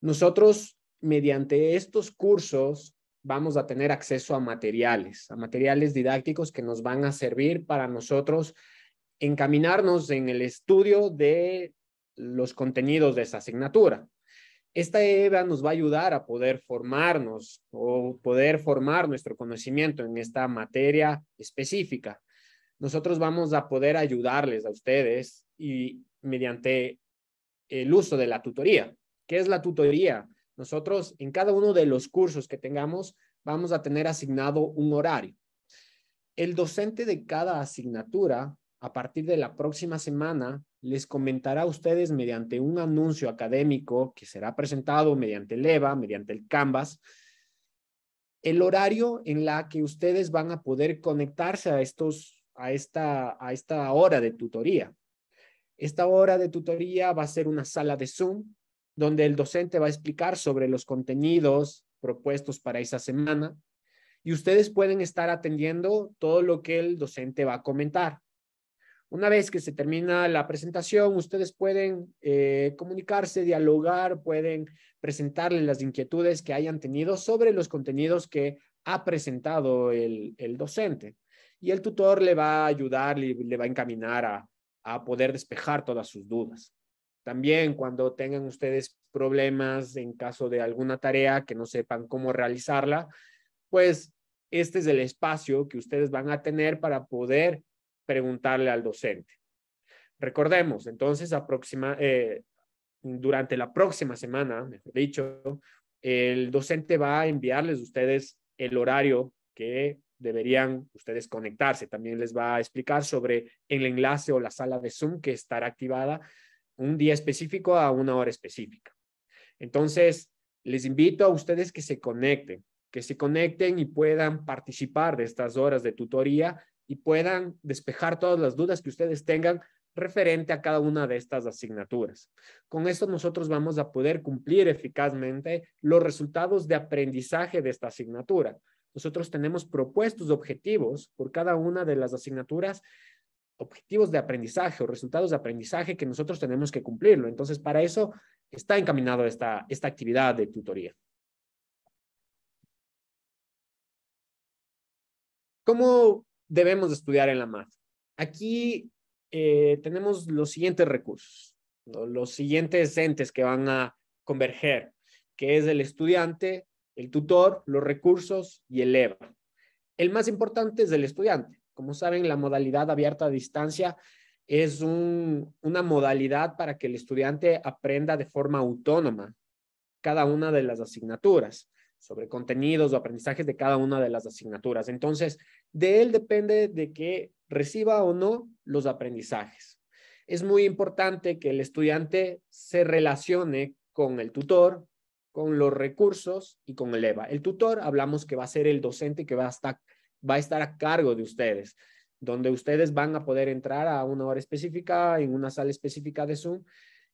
Nosotros, mediante estos cursos, vamos a tener acceso a materiales, a materiales didácticos que nos van a servir para nosotros encaminarnos en el estudio de los contenidos de esa asignatura. Esta EVA nos va a ayudar a poder formarnos o poder formar nuestro conocimiento en esta materia específica. Nosotros vamos a poder ayudarles a ustedes y mediante el uso de la tutoría. ¿Qué es la tutoría? Nosotros en cada uno de los cursos que tengamos vamos a tener asignado un horario. El docente de cada asignatura, a partir de la próxima semana, les comentará a ustedes mediante un anuncio académico que será presentado mediante el EVA, mediante el Canvas, el horario en la que ustedes van a poder conectarse a, estos, a, esta, a esta hora de tutoría. Esta hora de tutoría va a ser una sala de Zoom donde el docente va a explicar sobre los contenidos propuestos para esa semana y ustedes pueden estar atendiendo todo lo que el docente va a comentar. Una vez que se termina la presentación, ustedes pueden eh, comunicarse, dialogar, pueden presentarle las inquietudes que hayan tenido sobre los contenidos que ha presentado el, docente. Y el tutor le va a ayudar, le, le va a encaminar a poder despejar todas sus dudas. También cuando tengan ustedes problemas en caso de alguna tarea que no sepan cómo realizarla, pues este es el espacio que ustedes van a tener para poder preguntarle al docente. Recordemos, entonces, eh, durante la próxima semana, mejor dicho, el docente va a enviarles a ustedes el horario que deberían ustedes conectarse. También les va a explicar sobre el enlace o la sala de Zoom que estará activada un día específico a una hora específica. Entonces, les invito a ustedes que se conecten, que se conecten y puedan participar de estas horas de tutoría y puedan despejar todas las dudas que ustedes tengan referente a cada una de estas asignaturas. Con esto nosotros vamos a poder cumplir eficazmente los resultados de aprendizaje de esta asignatura. Nosotros tenemos propuestos objetivos por cada una de las asignaturas objetivos de aprendizaje o resultados de aprendizaje que nosotros tenemos que cumplirlo. Entonces, para eso está encaminado esta, esta actividad de tutoría. ¿Cómo debemos estudiar en la mat Aquí eh, tenemos los siguientes recursos, los siguientes entes que van a converger, que es el estudiante, el tutor, los recursos y el EVA. El más importante es el estudiante. Como saben, la modalidad abierta a distancia es una modalidad para que el estudiante aprenda de forma autónoma cada una de las asignaturas, sobre contenidos o aprendizajes de cada una de las asignaturas. Entonces, de él depende de que reciba o no los aprendizajes. Es muy importante que el estudiante se relacione con el tutor, con los recursos y con el EVA. El tutor, hablamos que va a ser el docente que va a estar va a estar a cargo de ustedes, donde ustedes van a poder entrar a una hora específica, en una sala específica de Zoom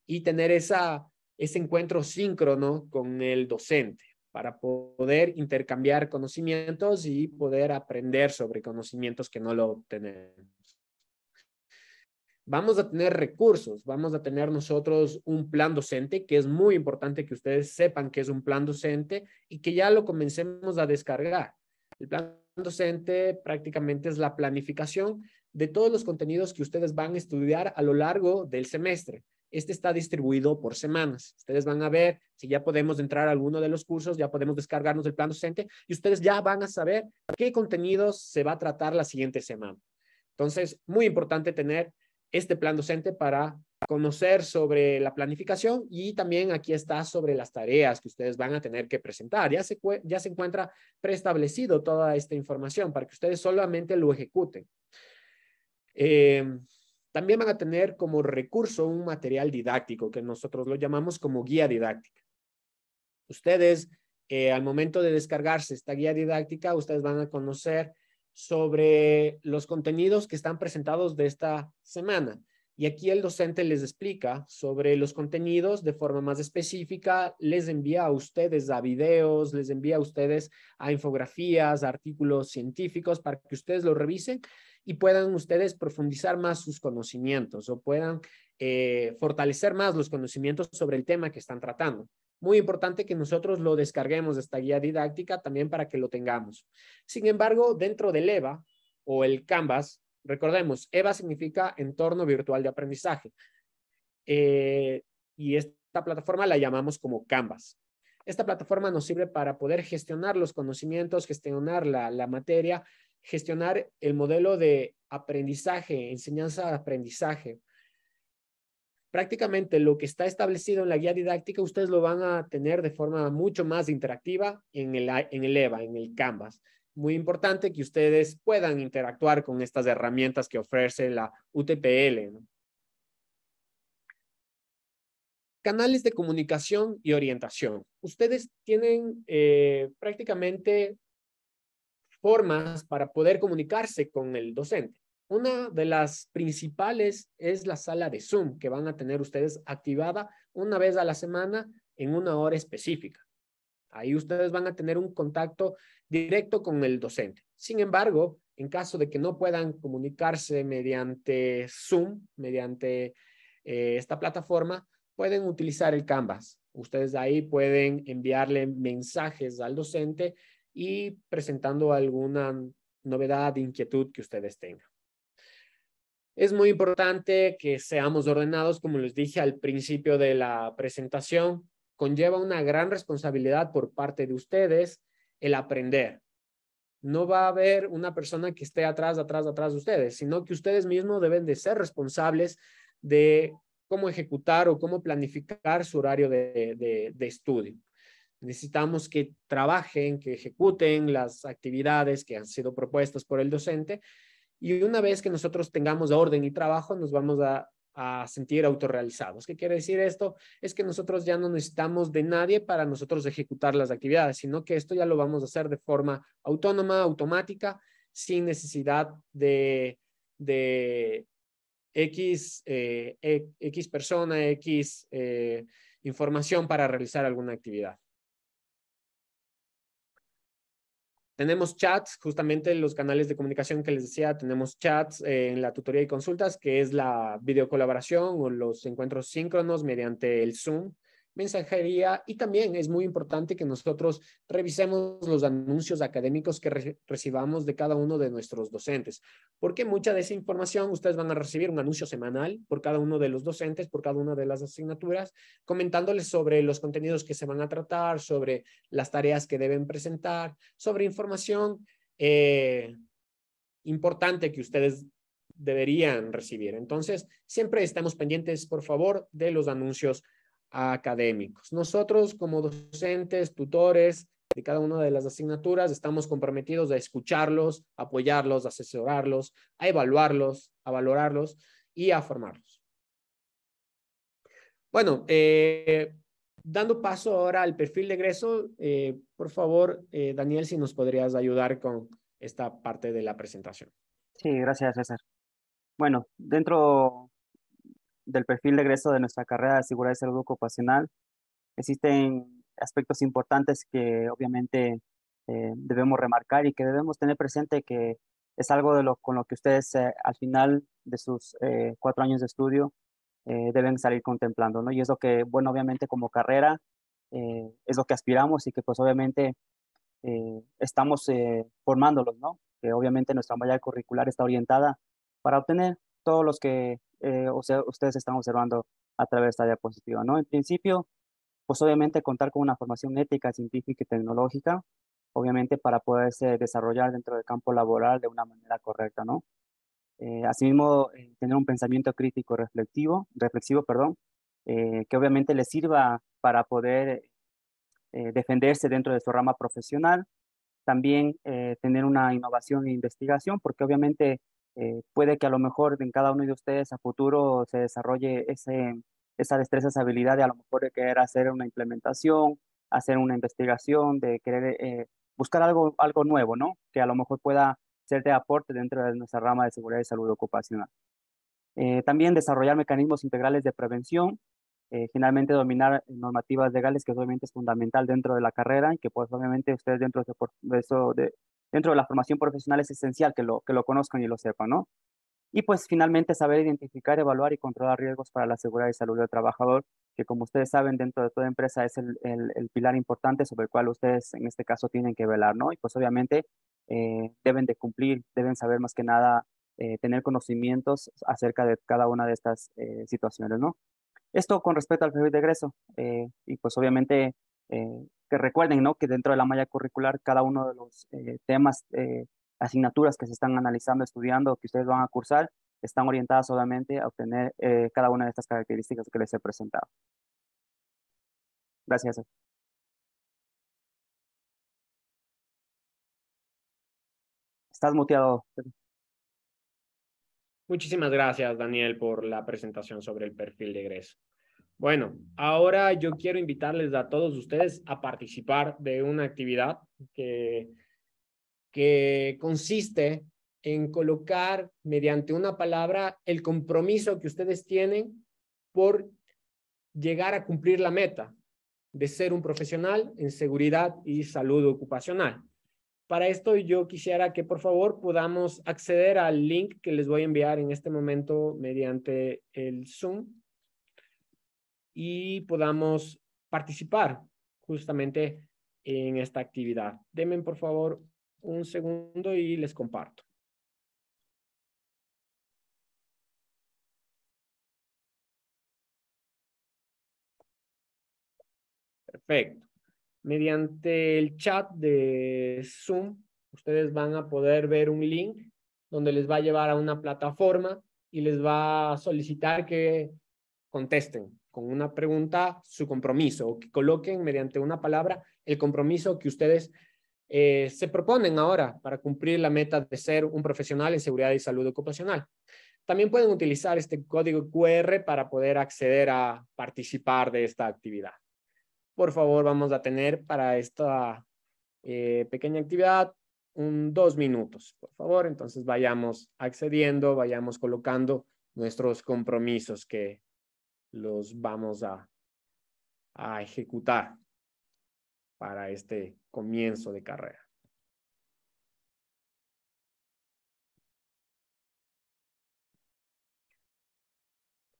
y tener esa, ese encuentro síncrono con el docente para poder intercambiar conocimientos y poder aprender sobre conocimientos que no lo tenemos. Vamos a tener recursos, vamos a tener nosotros un plan docente, que es muy importante que ustedes sepan que es un plan docente y que ya lo comencemos a descargar. El plan docente prácticamente es la planificación de todos los contenidos que ustedes van a estudiar a lo largo del semestre. Este está distribuido por semanas. Ustedes van a ver si ya podemos entrar a alguno de los cursos, ya podemos descargarnos el plan docente y ustedes ya van a saber qué contenidos se va a tratar la siguiente semana. Entonces, muy importante tener este plan docente para conocer sobre la planificación y también aquí está sobre las tareas que ustedes van a tener que presentar. Ya se, ya se encuentra preestablecido toda esta información para que ustedes solamente lo ejecuten. Em, también van a tener como recurso un material didáctico que nosotros lo llamamos como guía didáctica. Ustedes, eh, al momento de descargarse esta guía didáctica, ustedes van a conocer sobre los contenidos que están presentados de esta semana y aquí el docente les explica sobre los contenidos de forma más específica, les envía a ustedes a videos, les envía a ustedes a infografías, artículos científicos para que ustedes lo revisen y puedan ustedes profundizar más sus conocimientos o puedan eh, fortalecer más los conocimientos sobre el tema que están tratando. Muy importante que nosotros lo descarguemos de esta guía didáctica también para que lo tengamos. Sin embargo, dentro del EVA o el Canvas, Recordemos, EVA significa entorno virtual de aprendizaje. Eh, y esta plataforma la llamamos como Canvas. Esta plataforma nos sirve para poder gestionar los conocimientos, gestionar la, materia, gestionar el modelo de aprendizaje, enseñanza-aprendizaje. Prácticamente lo que está establecido en la guía didáctica, ustedes lo van a tener de forma mucho más interactiva en en el EVA, en el Canvas muy importante que ustedes puedan interactuar con estas herramientas que ofrece la UTPL. Canales de comunicación y orientación. Ustedes tienen eh, prácticamente formas para poder comunicarse con el docente. Una de las principales es la sala de Zoom que van a tener ustedes activada una vez a la semana en una hora específica. Ahí ustedes van a tener un contacto directo con el docente. Sin embargo, en caso de que no puedan comunicarse mediante Zoom, mediante eh, esta plataforma, pueden utilizar el Canvas. Ustedes ahí pueden enviarle mensajes al docente y presentando alguna novedad, inquietud que ustedes tengan. Es muy importante que seamos ordenados, como les dije al principio de la presentación, conlleva una gran responsabilidad por parte de ustedes el aprender. No va a haber una persona que esté atrás, atrás, atrás de ustedes, sino que ustedes mismos deben de ser responsables de cómo ejecutar o cómo planificar su horario de, de estudio. Necesitamos que trabajen, que ejecuten las actividades que han sido propuestas por el docente y una vez que nosotros tengamos orden y trabajo, nos vamos a a sentir autorrealizados. ¿Qué quiere decir esto? Es que nosotros ya no necesitamos de nadie para nosotros ejecutar las actividades, sino que esto ya lo vamos a hacer de forma autónoma, automática, sin necesidad de, de X, eh, e, X persona, X eh, información para realizar alguna actividad. Tenemos chats, justamente los canales de comunicación que les decía, tenemos chats eh, en la tutoría y consultas, que es la videocolaboración o los encuentros síncronos mediante el Zoom mensajería y también es muy importante que nosotros revisemos los anuncios académicos que recibamos de cada uno de nuestros docentes, porque mucha de esa información ustedes van a recibir un anuncio semanal por cada uno de los docentes, por cada una de las asignaturas, comentándoles sobre los contenidos que se van a tratar, sobre las tareas que deben presentar, sobre información eh, importante que ustedes deberían recibir. Entonces, siempre estamos pendientes, por favor, de los anuncios académicos. Nosotros como docentes, tutores de cada una de las asignaturas, estamos comprometidos a escucharlos, apoyarlos, asesorarlos, a evaluarlos, a valorarlos y a formarlos. Bueno, eh, dando paso ahora al perfil de egreso, eh, por favor, eh, Daniel, si nos podrías ayudar con esta parte de la presentación. Sí, gracias, César. Bueno, dentro del perfil de egreso de nuestra carrera de seguridad y salud ocupacional, existen aspectos importantes que obviamente eh, debemos remarcar y que debemos tener presente que es algo de lo, con lo que ustedes eh, al final de sus eh, cuatro años de estudio deben salir contemplando, ¿no? Y es lo que, bueno, obviamente como carrera es lo que aspiramos y que pues obviamente estamos formándolos, ¿no? Que obviamente nuestra malla curricular está orientada para obtener todos los que eh, o sea, ustedes están observando a través de esta diapositiva, ¿no? En principio, pues obviamente contar con una formación ética, científica y tecnológica, obviamente para poderse desarrollar dentro del campo laboral de una manera correcta, ¿no? Eh, asimismo, eh, tener un pensamiento crítico reflexivo, reflexivo perdón, que obviamente le sirva para poder defenderse dentro de su rama profesional. También tener una innovación e investigación, porque obviamente eh, puede que a lo mejor en cada uno de ustedes a futuro se desarrolle ese, esa destreza, esa habilidad de a lo mejor de querer hacer una implementación, hacer una investigación, de querer eh, buscar algo, algo nuevo, ¿no? Que a lo mejor pueda ser de aporte dentro de nuestra rama de seguridad y salud ocupacional. Eh, también desarrollar mecanismos integrales de prevención, finalmente generalmente dominar normativas legales, que obviamente es fundamental dentro de la carrera y que pues obviamente ustedes dentro de, de, eso, de, dentro de la formación profesional es esencial que lo, que lo conozcan y lo sepan, ¿no? Y pues finalmente saber identificar, evaluar y controlar riesgos para la seguridad y salud del trabajador, que como ustedes saben dentro de toda empresa es el, el, pilar importante sobre el cual ustedes en este caso tienen que velar, ¿no? Y pues obviamente eh, deben de cumplir, deben saber más que nada eh, tener conocimientos acerca de cada una de estas eh, situaciones, ¿no? Esto con respecto al perfil de egreso, y pues obviamente que recuerden ¿no? que dentro de la malla curricular cada uno de los eh, temas, eh, asignaturas que se están analizando, estudiando, que ustedes van a cursar, están orientadas solamente a obtener eh, cada una de estas características que les he presentado. Gracias. Estás muteado. Muchísimas gracias, Daniel, por la presentación sobre el perfil de egreso. Bueno, ahora yo quiero invitarles a todos ustedes a participar de una actividad que, que consiste en colocar mediante una palabra el compromiso que ustedes tienen por llegar a cumplir la meta de ser un profesional en seguridad y salud ocupacional. Para esto yo quisiera que por favor podamos acceder al link que les voy a enviar en este momento mediante el Zoom y podamos participar justamente en esta actividad. Denme por favor un segundo y les comparto. Perfecto. Mediante el chat de Zoom, ustedes van a poder ver un link donde les va a llevar a una plataforma y les va a solicitar que contesten con una pregunta su compromiso o que coloquen mediante una palabra el compromiso que ustedes eh, se proponen ahora para cumplir la meta de ser un profesional en seguridad y salud ocupacional. También pueden utilizar este código QR para poder acceder a participar de esta actividad. Por favor, vamos a tener para esta eh, pequeña actividad un, dos minutos, por favor. Entonces vayamos accediendo, vayamos colocando nuestros compromisos que los vamos a, ejecutar para este comienzo de carrera.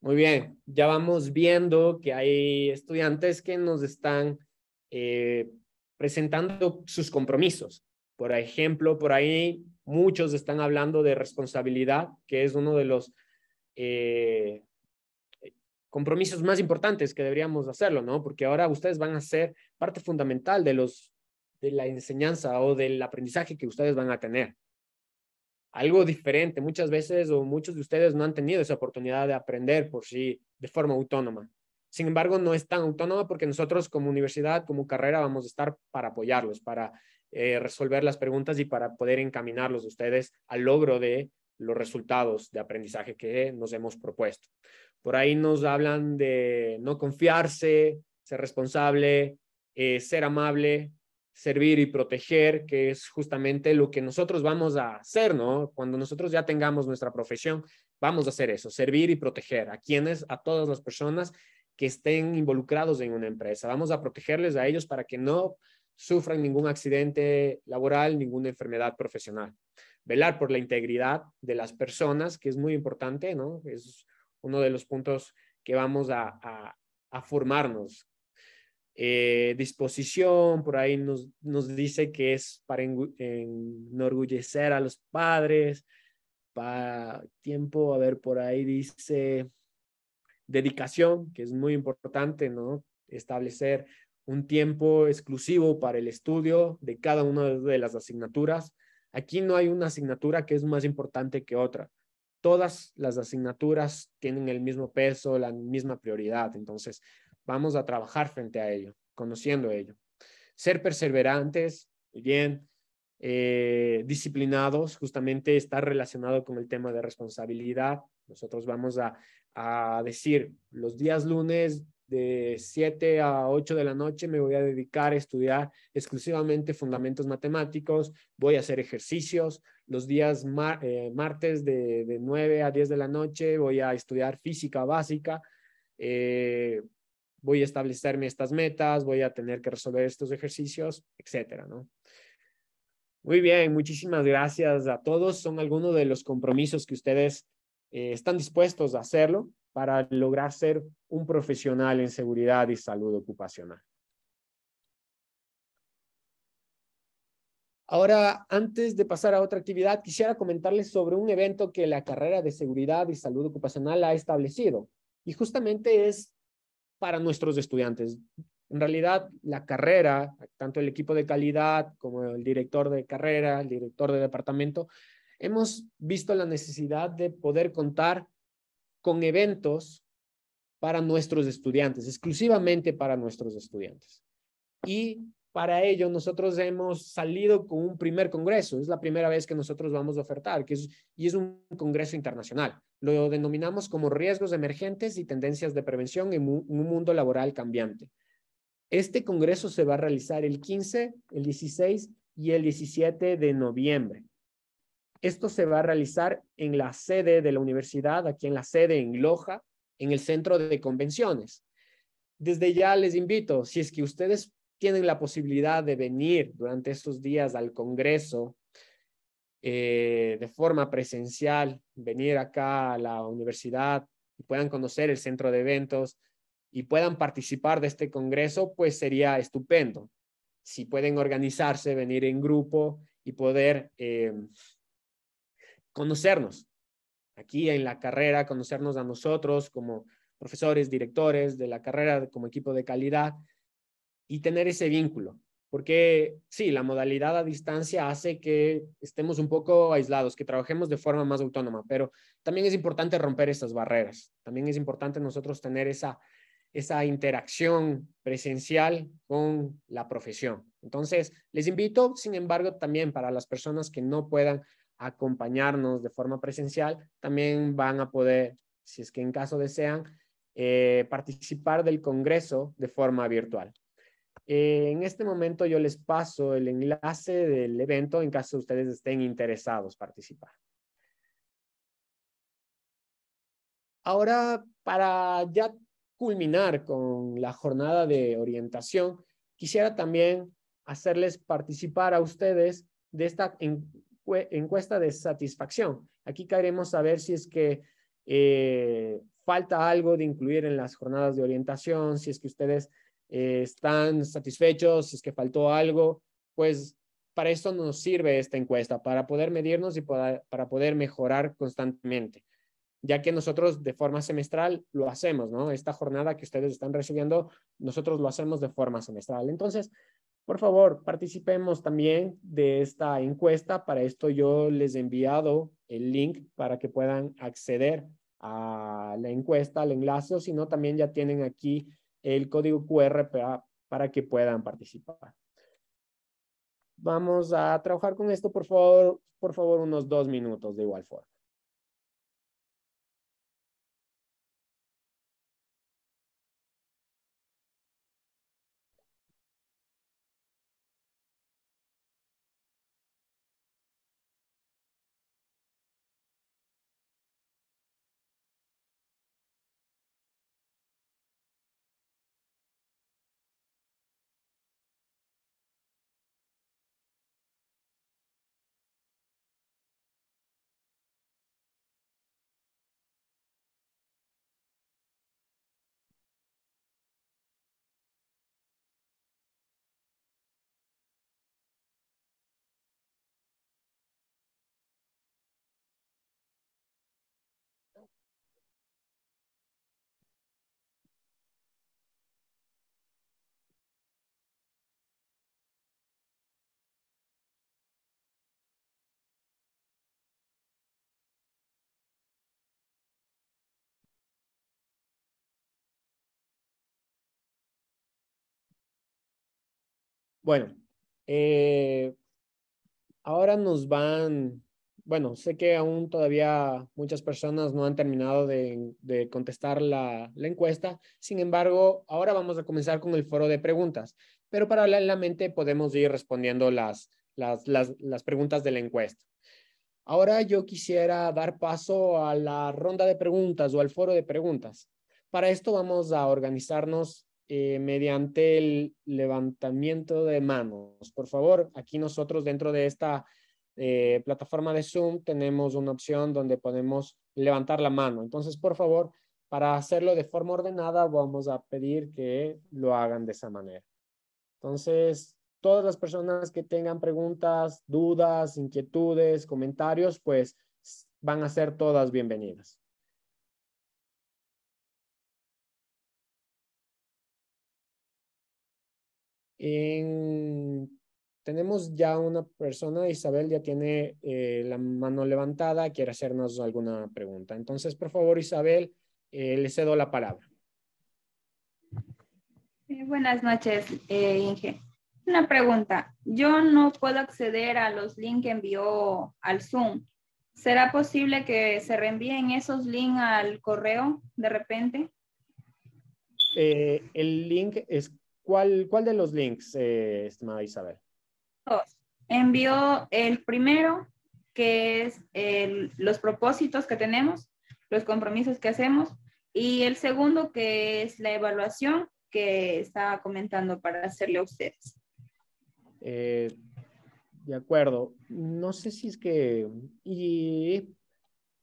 Muy bien, ya vamos viendo que hay estudiantes que nos están eh, presentando sus compromisos. Por ejemplo, por ahí muchos están hablando de responsabilidad, que es uno de los eh, compromisos más importantes que deberíamos hacerlo, ¿no? Porque ahora ustedes van a ser parte fundamental de los de la enseñanza o del aprendizaje que ustedes van a tener. Algo diferente, muchas veces o muchos de ustedes no han tenido esa oportunidad de aprender por sí de forma autónoma. Sin embargo, no es tan autónoma porque nosotros como universidad, como carrera, vamos a estar para apoyarlos, para eh, resolver las preguntas y para poder encaminarlos ustedes al logro de los resultados de aprendizaje que nos hemos propuesto. Por ahí nos hablan de no confiarse, ser responsable, eh, ser amable, servir y proteger, que es justamente lo que nosotros vamos a hacer, ¿no? Cuando nosotros ya tengamos nuestra profesión, vamos a hacer eso, servir y proteger a quienes, a todas las personas que estén involucrados en una empresa. Vamos a protegerles a ellos para que no sufran ningún accidente laboral, ninguna enfermedad profesional. Velar por la integridad de las personas, que es muy importante, ¿no? Es uno de los puntos que vamos a, formarnos. Eh, disposición, por ahí nos, dice que es para enorgullecer a los padres, para tiempo, a ver, por ahí dice dedicación, que es muy importante, ¿no? Establecer un tiempo exclusivo para el estudio de cada una de las asignaturas. Aquí no hay una asignatura que es más importante que otra todas las asignaturas tienen el mismo peso, la misma prioridad. Entonces, vamos a trabajar frente a ello, conociendo ello. Ser perseverantes, bien, eh, disciplinados, justamente está relacionado con el tema de responsabilidad. Nosotros vamos a, a decir, los días lunes de 7 a 8 de la noche me voy a dedicar a estudiar exclusivamente fundamentos matemáticos, voy a hacer ejercicios, los días eh, martes de, de, 9 a 10 de la noche voy a estudiar física básica, eh, voy a establecerme estas metas, voy a tener que resolver estos ejercicios, etcétera, ¿no? Muy bien, muchísimas gracias a todos. Son algunos de los compromisos que ustedes eh, están dispuestos a hacerlo para lograr ser un profesional en seguridad y salud ocupacional. Ahora, antes de pasar a otra actividad, quisiera comentarles sobre un evento que la carrera de seguridad y salud ocupacional ha establecido. Y justamente es para nuestros estudiantes. En realidad, la carrera, tanto el equipo de calidad como el director de carrera, el director de departamento, hemos visto la necesidad de poder contar con eventos para nuestros estudiantes, exclusivamente para nuestros estudiantes. Y para ello, nosotros hemos salido con un primer congreso. Es la primera vez que nosotros vamos a ofertar, que es, y es un congreso internacional. Lo denominamos como riesgos emergentes y tendencias de prevención en un mundo laboral cambiante. Este congreso se va a realizar el 15, el 16 y el 17 de noviembre. Esto se va a realizar en la sede de la universidad, aquí en la sede en Loja, en el centro de convenciones. Desde ya les invito, si es que ustedes tienen la posibilidad de venir durante estos días al Congreso eh, de forma presencial, venir acá a la universidad y puedan conocer el centro de eventos y puedan participar de este Congreso, pues sería estupendo. Si pueden organizarse, venir en grupo y poder eh, conocernos aquí en la carrera, conocernos a nosotros como profesores, directores de la carrera, como equipo de calidad y tener ese vínculo. Porque sí, la modalidad a distancia hace que estemos un poco aislados, que trabajemos de forma más autónoma, pero también es importante romper esas barreras. También es importante nosotros tener esa, esa interacción presencial con la profesión. Entonces, les invito, sin embargo, también para las personas que no puedan acompañarnos de forma presencial, también van a poder, si es que en caso desean, eh, participar del Congreso de forma virtual. Eh, en este momento yo les paso el enlace del evento en caso ustedes estén interesados participar. Ahora, para ya culminar con la jornada de orientación, quisiera también hacerles participar a ustedes de esta encuesta de satisfacción. Aquí queremos saber si es que eh, falta algo de incluir en las jornadas de orientación, si es que ustedes eh, están satisfechos, es que faltó algo, pues para esto nos sirve esta encuesta, para poder medirnos y para, para poder mejorar constantemente, ya que nosotros de forma semestral lo hacemos, ¿no? Esta jornada que ustedes están recibiendo, nosotros lo hacemos de forma semestral. Entonces, por favor, participemos también de esta encuesta. Para esto yo les he enviado el link para que puedan acceder a la encuesta, al enlace, o si no, también ya tienen aquí el código QR para, que puedan participar. Vamos a trabajar con esto, por favor, por favor, unos dos minutos de igual forma. Bueno, eh, ahora nos van, bueno, sé que aún todavía muchas personas no han terminado de, contestar la, encuesta, sin embargo, ahora vamos a comenzar con el foro de preguntas, pero paralelamente podemos ir respondiendo las preguntas de la encuesta. Ahora yo quisiera dar paso a la ronda de preguntas o al foro de preguntas. Para esto vamos a organizarnos eh, mediante el levantamiento de manos. Por favor, aquí nosotros dentro de esta eh, plataforma de Zoom tenemos una opción donde podemos levantar la mano. Entonces, por favor, para hacerlo de forma ordenada, vamos a pedir que lo hagan de esa manera. Entonces, todas las personas que tengan preguntas, dudas, inquietudes, comentarios, pues van a ser todas bienvenidas. tenemos ya una persona, Isabel ya tiene eh, la mano levantada, quiere hacernos alguna pregunta. Entonces, por favor, Isabel, eh, le cedo la palabra. Eh, buenas noches, Inge. Una pregunta. Yo no puedo acceder a los links que envió al Zoom. ¿Será posible que se reenvíen esos links al correo de repente? el link es ¿Cuál, cuál de los links, eh, estimada Isabel? Dos. Envió el primero, que es los propósitos que tenemos, los compromisos que hacemos, y el segundo, que es la evaluación que estaba comentando para hacerle a ustedes. Eh, de acuerdo. No sé si es que... Y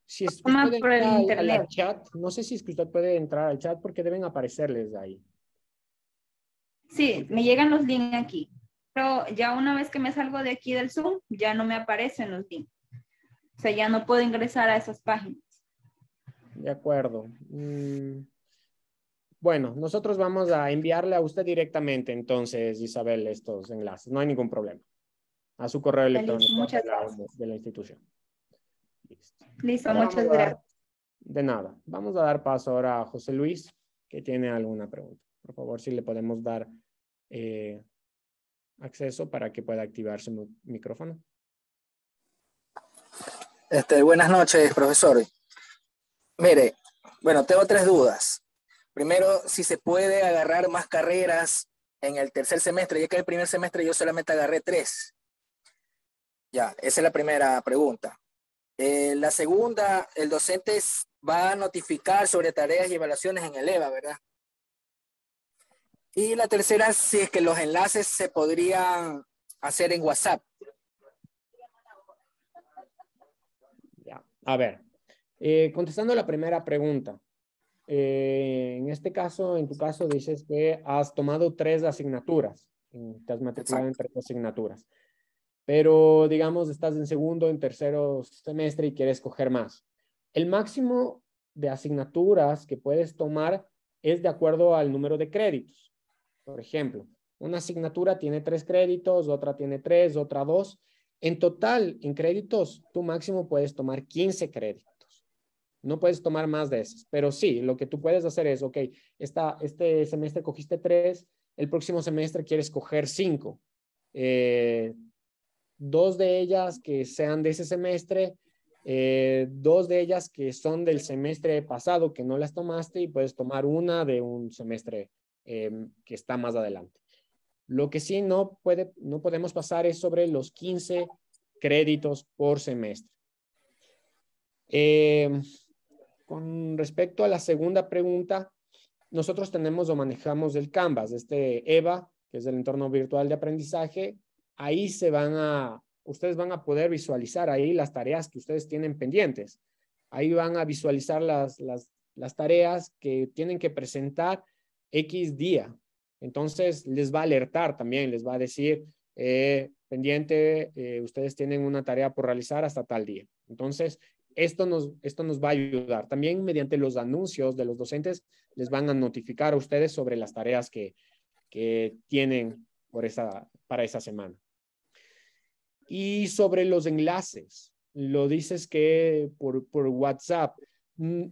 si es, usted puede chat, no sé si es que usted puede entrar al chat porque deben aparecerles ahí. Sí, me llegan los links aquí. Pero ya una vez que me salgo de aquí del Zoom, ya no me aparecen los links. O sea, ya no puedo ingresar a esas páginas. De acuerdo. Mm, bueno, nosotros vamos a enviarle a usted directamente, entonces, Isabel, estos enlaces. No hay ningún problema. A su correo electrónico de, La, institución. Listo, Listo muchas gracias. De nada. Vamos a dar paso ahora a José Luis, que tiene alguna pregunta. Por favor, si le podemos dar eh, acceso para que pueda activar su micrófono. Este, buenas noches, profesor. Mire, bueno, tengo tres dudas. Primero, si se puede agarrar más carreras en el tercer semestre, ya que el primer semestre yo solamente agarré tres. Ya, esa es la primera pregunta. Eh, la segunda, el docente va a notificar sobre tareas y evaluaciones en el EVA, ¿verdad? Y la tercera, si es que los enlaces se podrían hacer en WhatsApp. Ya. A ver, eh, contestando la primera pregunta. Eh, en este caso, en tu caso, dices que has tomado tres asignaturas. Te has matriculado en tres asignaturas. Pero, digamos, estás en segundo, en tercero semestre y quieres coger más. El máximo de asignaturas que puedes tomar es de acuerdo al número de créditos. Por ejemplo, una asignatura tiene tres créditos, otra tiene tres, otra dos. En total, en créditos, tú máximo puedes tomar 15 créditos. No puedes tomar más de esos. Pero sí, lo que tú puedes hacer es, ok, esta, este semestre cogiste tres, el próximo semestre quieres coger cinco. Eh, dos de ellas que sean de ese semestre, eh, dos de ellas que son del semestre pasado que no las tomaste y puedes tomar una de un semestre Em, que está más adelante. Lo que sí no, puede, no podemos pasar es sobre los 15 créditos por semestre. Em, con respecto a la segunda pregunta, nosotros tenemos o manejamos el Canvas, este EVA, que es el entorno virtual de aprendizaje. Ahí se van a, ustedes van a poder visualizar ahí las tareas que ustedes tienen pendientes. Ahí van a visualizar las, las tareas que tienen que presentar X día. Entonces les va a alertar también, les va a decir, eh, pendiente, eh, ustedes tienen una tarea por realizar hasta tal día. Entonces, esto nos, esto nos va a ayudar. También mediante los anuncios de los docentes les van a notificar a ustedes sobre las tareas que, tienen por esa, para esa semana. Y sobre los enlaces, lo dices que por, por WhatsApp, mm,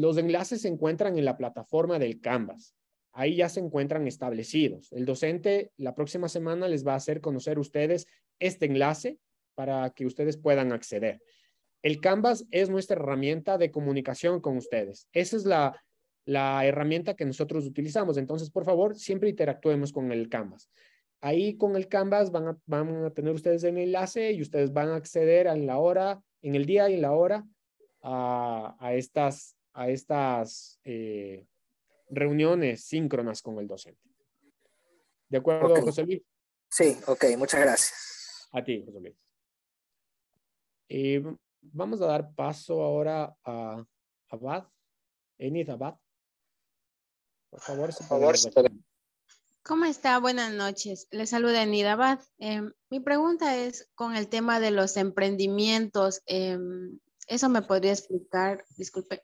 los enlaces se encuentran en la plataforma del Canvas ahí ya se encuentran establecidos. El docente la próxima semana les va a hacer conocer ustedes este enlace para que ustedes puedan acceder. El Canvas es nuestra herramienta de comunicación con ustedes. Esa es la, la herramienta que nosotros utilizamos. Entonces, por favor, siempre interactuemos con el Canvas. Ahí con el Canvas van a, van a tener ustedes el enlace y ustedes van a acceder en la hora, en el día y en la hora a, estas, a estas eh, reuniones síncronas con el docente. ¿De acuerdo, José Luis? Sí, ok, muchas gracias. A ti, José Luis. Eh, vamos a dar paso ahora a Abad, Enid Abad. Por favor, Por favor ¿Cómo está? Buenas noches. Les saluda Enid Abad. Em, mi pregunta es con el tema de los emprendimientos. Em, ¿Eso me podría explicar? Disculpe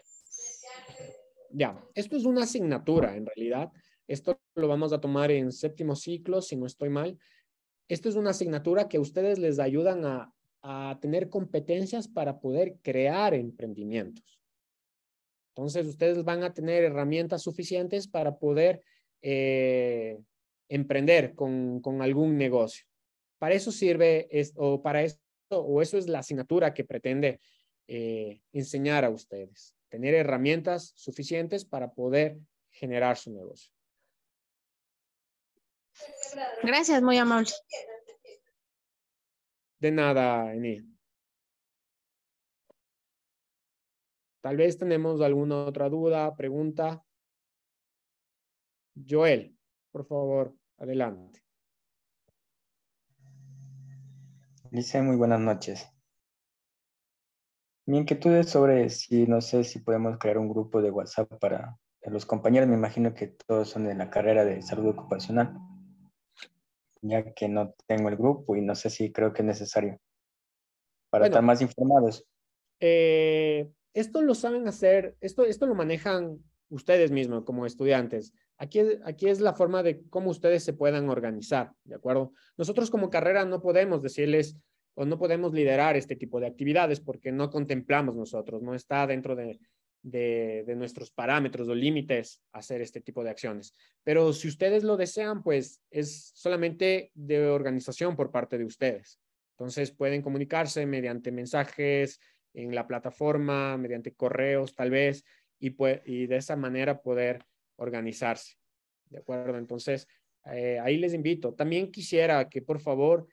ya, esto es una asignatura en realidad. Esto lo vamos a tomar en séptimo ciclo, si no estoy mal. Esto es una asignatura que ustedes les ayudan a, tener competencias para poder crear emprendimientos. Entonces, ustedes van a tener herramientas suficientes para poder eh, emprender con, algún negocio. Para eso sirve, o para eso, o eso es la asignatura que pretende eh, enseñar a ustedes tener herramientas suficientes para poder generar su negocio. Gracias, muy amable. De nada, Eni. Tal vez tenemos alguna otra duda, pregunta. Joel, por favor, adelante. Dice, muy buenas noches. Mi inquietud es sobre si, no sé, si podemos crear un grupo de WhatsApp para eh, los compañeros. Me imagino que todos son de la carrera de salud ocupacional, ya que no tengo el grupo y no sé si creo que es necesario para estar más informados. Eh, esto lo saben hacer, esto, esto lo manejan ustedes mismos como estudiantes. Aquí, aquí, es la forma de cómo ustedes se puedan organizar, ¿de acuerdo? Nosotros como carrera no podemos decirles, o no podemos liderar este tipo de actividades porque no contemplamos nosotros, no está dentro de, nuestros parámetros o límites hacer este tipo de acciones. Pero si ustedes lo desean, pues es solamente de organización por parte de ustedes. Entonces pueden comunicarse mediante mensajes en la plataforma, mediante correos tal vez, y, y de esa manera poder organizarse. ¿De acuerdo? Entonces, eh, ahí les invito. También quisiera que por favor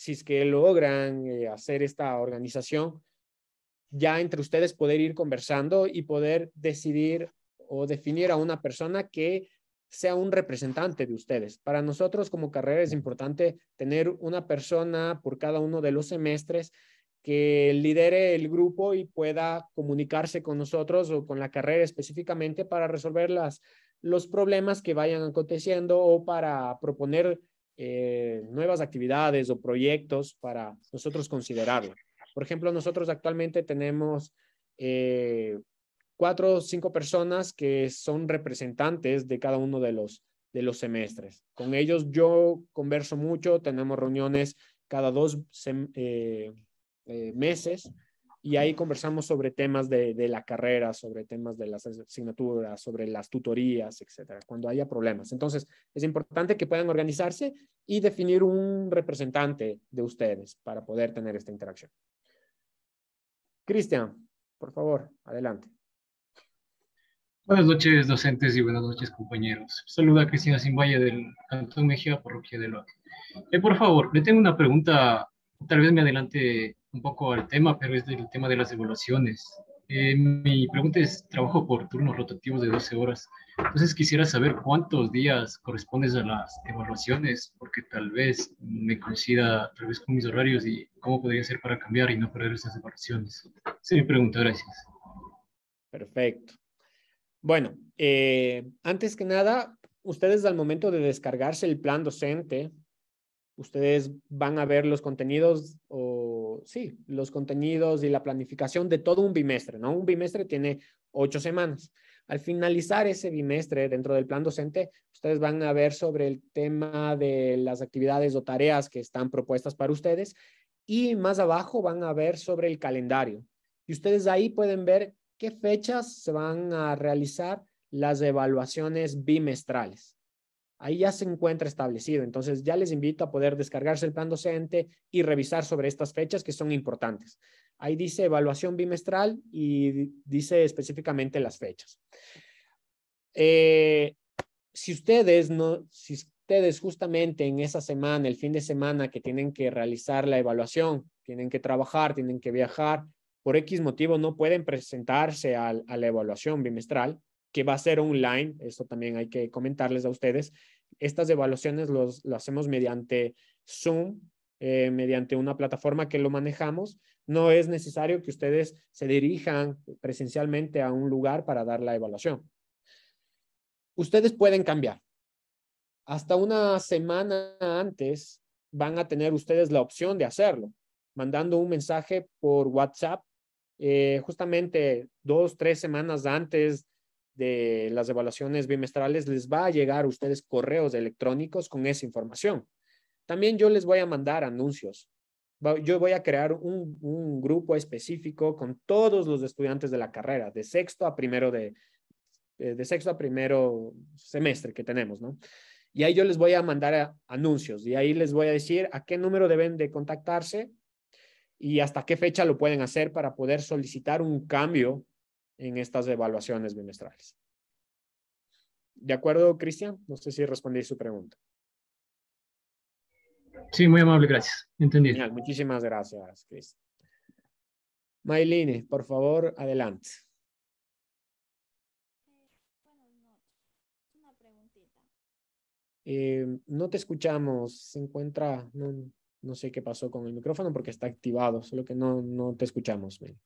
si es que logran eh, hacer esta organización, ya entre ustedes poder ir conversando y poder decidir o definir a una persona que sea un representante de ustedes. Para nosotros como carrera es importante tener una persona por cada uno de los semestres que lidere el grupo y pueda comunicarse con nosotros o con la carrera específicamente para resolver las, los problemas que vayan aconteciendo o para proponer eh, nuevas actividades o proyectos para nosotros considerarlo. Por ejemplo, nosotros actualmente tenemos eh, cuatro o cinco personas que son representantes de cada uno de los, de los semestres. Con ellos yo converso mucho, tenemos reuniones cada dos eh, meses y ahí conversamos sobre temas de, la carrera, sobre temas de las asignaturas, sobre las tutorías, etcétera, cuando haya problemas. Entonces, es importante que puedan organizarse y definir un representante de ustedes para poder tener esta interacción. Cristian, por favor, adelante. Buenas noches, docentes, y buenas noches, compañeros. Saluda a Cristina Simballe del Cantón Mejía, parroquia de Loa. Eh, por favor, le tengo una pregunta, tal vez me adelante un poco al tema, pero es del tema de las evaluaciones. Eh, mi pregunta es, trabajo por turnos rotativos de 12 horas. Entonces quisiera saber cuántos días correspondes a las evaluaciones, porque tal vez me coincida tal vez con mis horarios y cómo podría ser para cambiar y no perder esas evaluaciones. Esa es mi pregunta, gracias. Perfecto. Bueno, eh, antes que nada, ustedes al momento de descargarse el plan docente, ustedes van a ver los contenidos o sí, los contenidos y la planificación de todo un bimestre, ¿no? Un bimestre tiene ocho semanas. Al finalizar ese bimestre dentro del plan docente, ustedes van a ver sobre el tema de las actividades o tareas que están propuestas para ustedes y más abajo van a ver sobre el calendario. Y ustedes ahí pueden ver qué fechas se van a realizar las evaluaciones bimestrales ahí ya se encuentra establecido. Entonces, ya les invito a poder descargarse el plan docente y revisar sobre estas fechas que son importantes. Ahí dice evaluación bimestral y dice específicamente las fechas. Eh, si ustedes no, si ustedes justamente en esa semana, el fin de semana que tienen que realizar la evaluación, tienen que trabajar, tienen que viajar, por X motivo no pueden presentarse a la evaluación bimestral, que va a ser online, esto también hay que comentarles a ustedes, estas evaluaciones los, lo hacemos mediante Zoom, eh, mediante una plataforma que lo manejamos. No es necesario que ustedes se dirijan presencialmente a un lugar para dar la evaluación. Ustedes pueden cambiar. Hasta una semana antes van a tener ustedes la opción de hacerlo, mandando un mensaje por WhatsApp eh, justamente dos, tres semanas antes de las evaluaciones bimestrales, les va a llegar a ustedes correos electrónicos con esa información. También yo les voy a mandar anuncios. Yo voy a crear un, grupo específico con todos los estudiantes de la carrera, de sexto a primero de, eh, de sexto a primero semestre que tenemos, ¿no? Y ahí yo les voy a mandar eh, anuncios y ahí les voy a decir a qué número deben de contactarse y hasta qué fecha lo pueden hacer para poder solicitar un cambio en estas evaluaciones bimestrales. ¿De acuerdo, Cristian? No sé si respondí su pregunta. Sí, muy amable, gracias. Entendido. muchísimas gracias, Cristian. Mailine, por favor, adelante. Eh, no te escuchamos, se encuentra, no, sé qué pasó con el micrófono porque está activado, solo que no, no te escuchamos. May.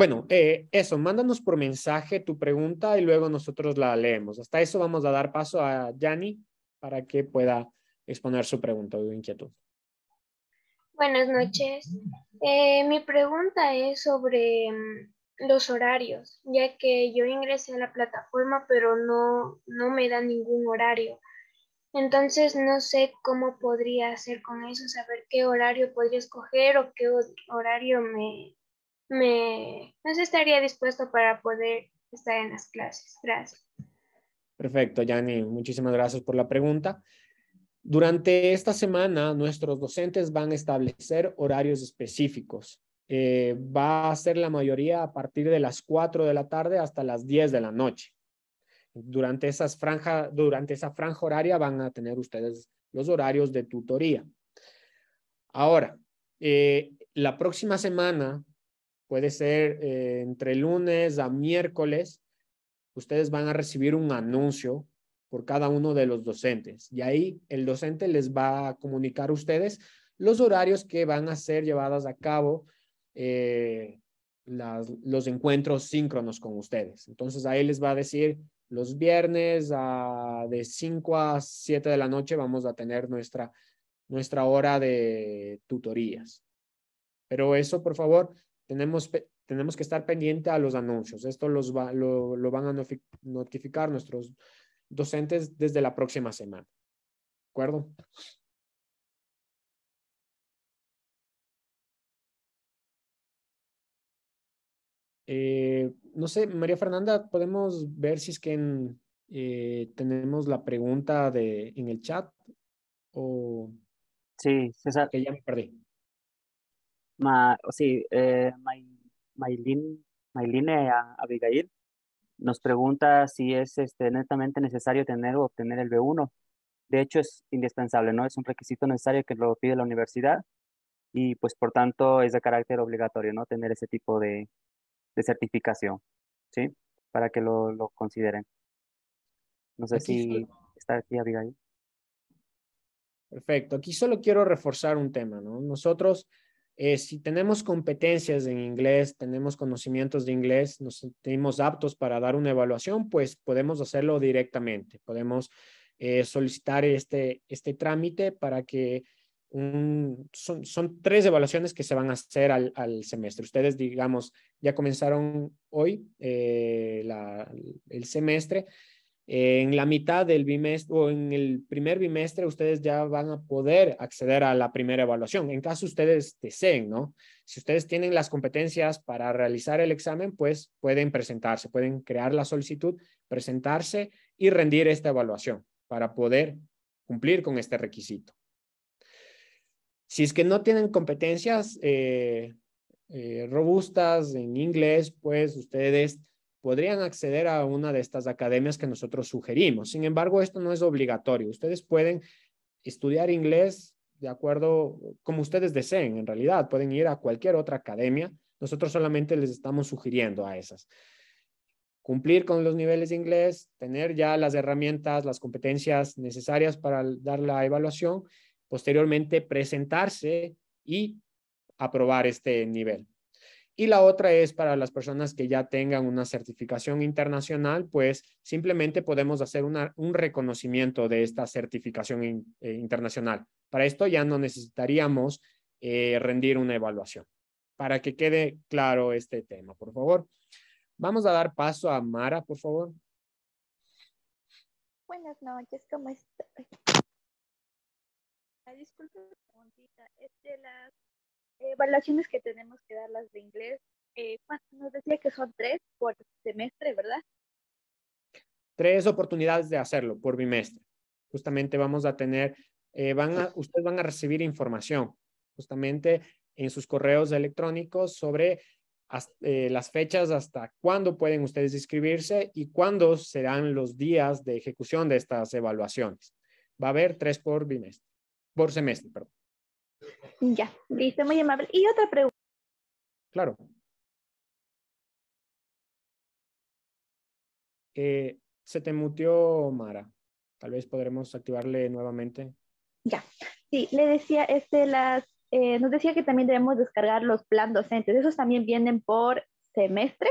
Bueno, eh, eso, mándanos por mensaje tu pregunta y luego nosotros la leemos. Hasta eso vamos a dar paso a Yanni para que pueda exponer su pregunta o inquietud. Buenas noches. Eh, mi pregunta es sobre mm, los horarios, ya que yo ingresé a la plataforma, pero no, no me da ningún horario. Entonces no sé cómo podría hacer con eso, saber qué horario podría escoger o qué horario me, me, no sé, estaría dispuesto para poder estar en las clases. Gracias. Perfecto, Yanni. Muchísimas gracias por la pregunta. Durante esta semana, nuestros docentes van a establecer horarios específicos. Eh, va a ser la mayoría a partir de las 4 de la tarde hasta las 10 de la noche. Durante, esas franja, durante esa franja horaria van a tener ustedes los horarios de tutoría. Ahora, eh, la próxima semana puede ser eh, entre lunes a miércoles, ustedes van a recibir un anuncio por cada uno de los docentes y ahí el docente les va a comunicar a ustedes los horarios que van a ser llevadas a cabo eh, las, los encuentros síncronos con ustedes. Entonces ahí les va a decir los viernes de 5 a 7 de la noche vamos a tener nuestra, nuestra hora de tutorías. Pero eso, por favor, tenemos, tenemos que estar pendiente a los anuncios. Esto los lo, lo van a notificar nuestros docentes desde la próxima semana. ¿De acuerdo? Eh, no sé, María Fernanda, podemos ver si es que eh, tenemos la pregunta de, en el chat o... Sí, César. Que ya me perdí. Ma, o sí, eh, Abigail nos pregunta si es este, netamente necesario tener o obtener el B1. De hecho, es indispensable, ¿no? Es un requisito necesario que lo pide la universidad y pues por tanto es de carácter obligatorio, ¿no? Tener ese tipo de, de certificación, ¿sí? Para que lo, lo consideren. No sé si está aquí Abigail. Perfecto. Aquí solo quiero reforzar un tema, ¿no? Nosotros eh, si tenemos competencias en inglés, tenemos conocimientos de inglés, nos tenemos aptos para dar una evaluación, pues podemos hacerlo directamente. Podemos eh, solicitar este, este trámite para que son, son, tres evaluaciones que se van a hacer al, semestre. Ustedes, digamos, ya comenzaron hoy eh, el semestre en la mitad del bimestre o en el primer bimestre ustedes ya van a poder acceder a la primera evaluación, en caso ustedes deseen, ¿no? Si ustedes tienen las competencias para realizar el examen, pues pueden presentarse, pueden crear la solicitud, presentarse y rendir esta evaluación para poder cumplir con este requisito. Si es que no tienen competencias eh, eh, robustas en inglés, pues ustedes podrían acceder a una de estas academias que nosotros sugerimos. Sin embargo, esto no es obligatorio. Ustedes pueden estudiar inglés de acuerdo como ustedes deseen, en realidad. Pueden ir a cualquier otra academia. Nosotros solamente les estamos sugiriendo a esas. Cumplir con los niveles de inglés, tener ya las herramientas, las competencias necesarias para dar la evaluación, posteriormente presentarse y aprobar este nivel. Y la otra es para las personas que ya tengan una certificación internacional, pues simplemente podemos hacer un reconocimiento de esta certificación eh, internacional. Para esto ya no necesitaríamos eh, rendir una evaluación. Para que quede claro este tema, por favor. Vamos a dar paso a Mara, por favor. Buenas noches, ¿cómo estás? Disculpe la preguntita, es de las evaluaciones que tenemos que dar las de inglés, eh, nos decía que son tres por semestre, ¿verdad? Tres oportunidades de hacerlo por bimestre. Justamente vamos a tener, eh, van a, ustedes van a recibir información justamente en sus correos electrónicos sobre eh, las fechas hasta cuándo pueden ustedes inscribirse y cuándo serán los días de ejecución de estas evaluaciones. Va a haber tres por bimestre, por semestre, perdón. Ya, listo, muy amable. Y otra pregunta. Claro. Eh, se te mutió Mara. Tal vez podremos activarle nuevamente. Ya, sí, le decía, este, las, eh, nos decía que también debemos descargar los plan docentes. Esos también vienen por semestre.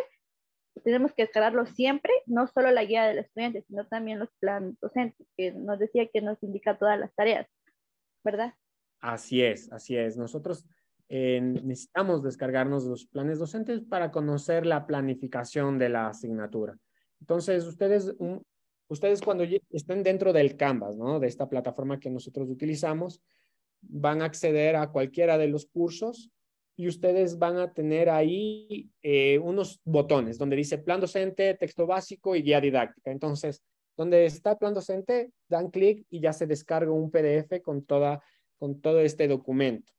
Tenemos que descargarlos siempre, no solo la guía del estudiante, sino también los plan docentes, que nos decía que nos indica todas las tareas, ¿verdad? Así es, así es. Nosotros eh, necesitamos descargarnos los planes docentes para conocer la planificación de la asignatura. Entonces, ustedes, ustedes cuando estén dentro del Canvas, ¿no? De esta plataforma que nosotros utilizamos, van a acceder a cualquiera de los cursos y ustedes van a tener ahí eh, unos botones donde dice plan docente, texto básico y guía didáctica. Entonces, donde está plan docente, dan clic y ya se descarga un PDF con toda con todo este documento.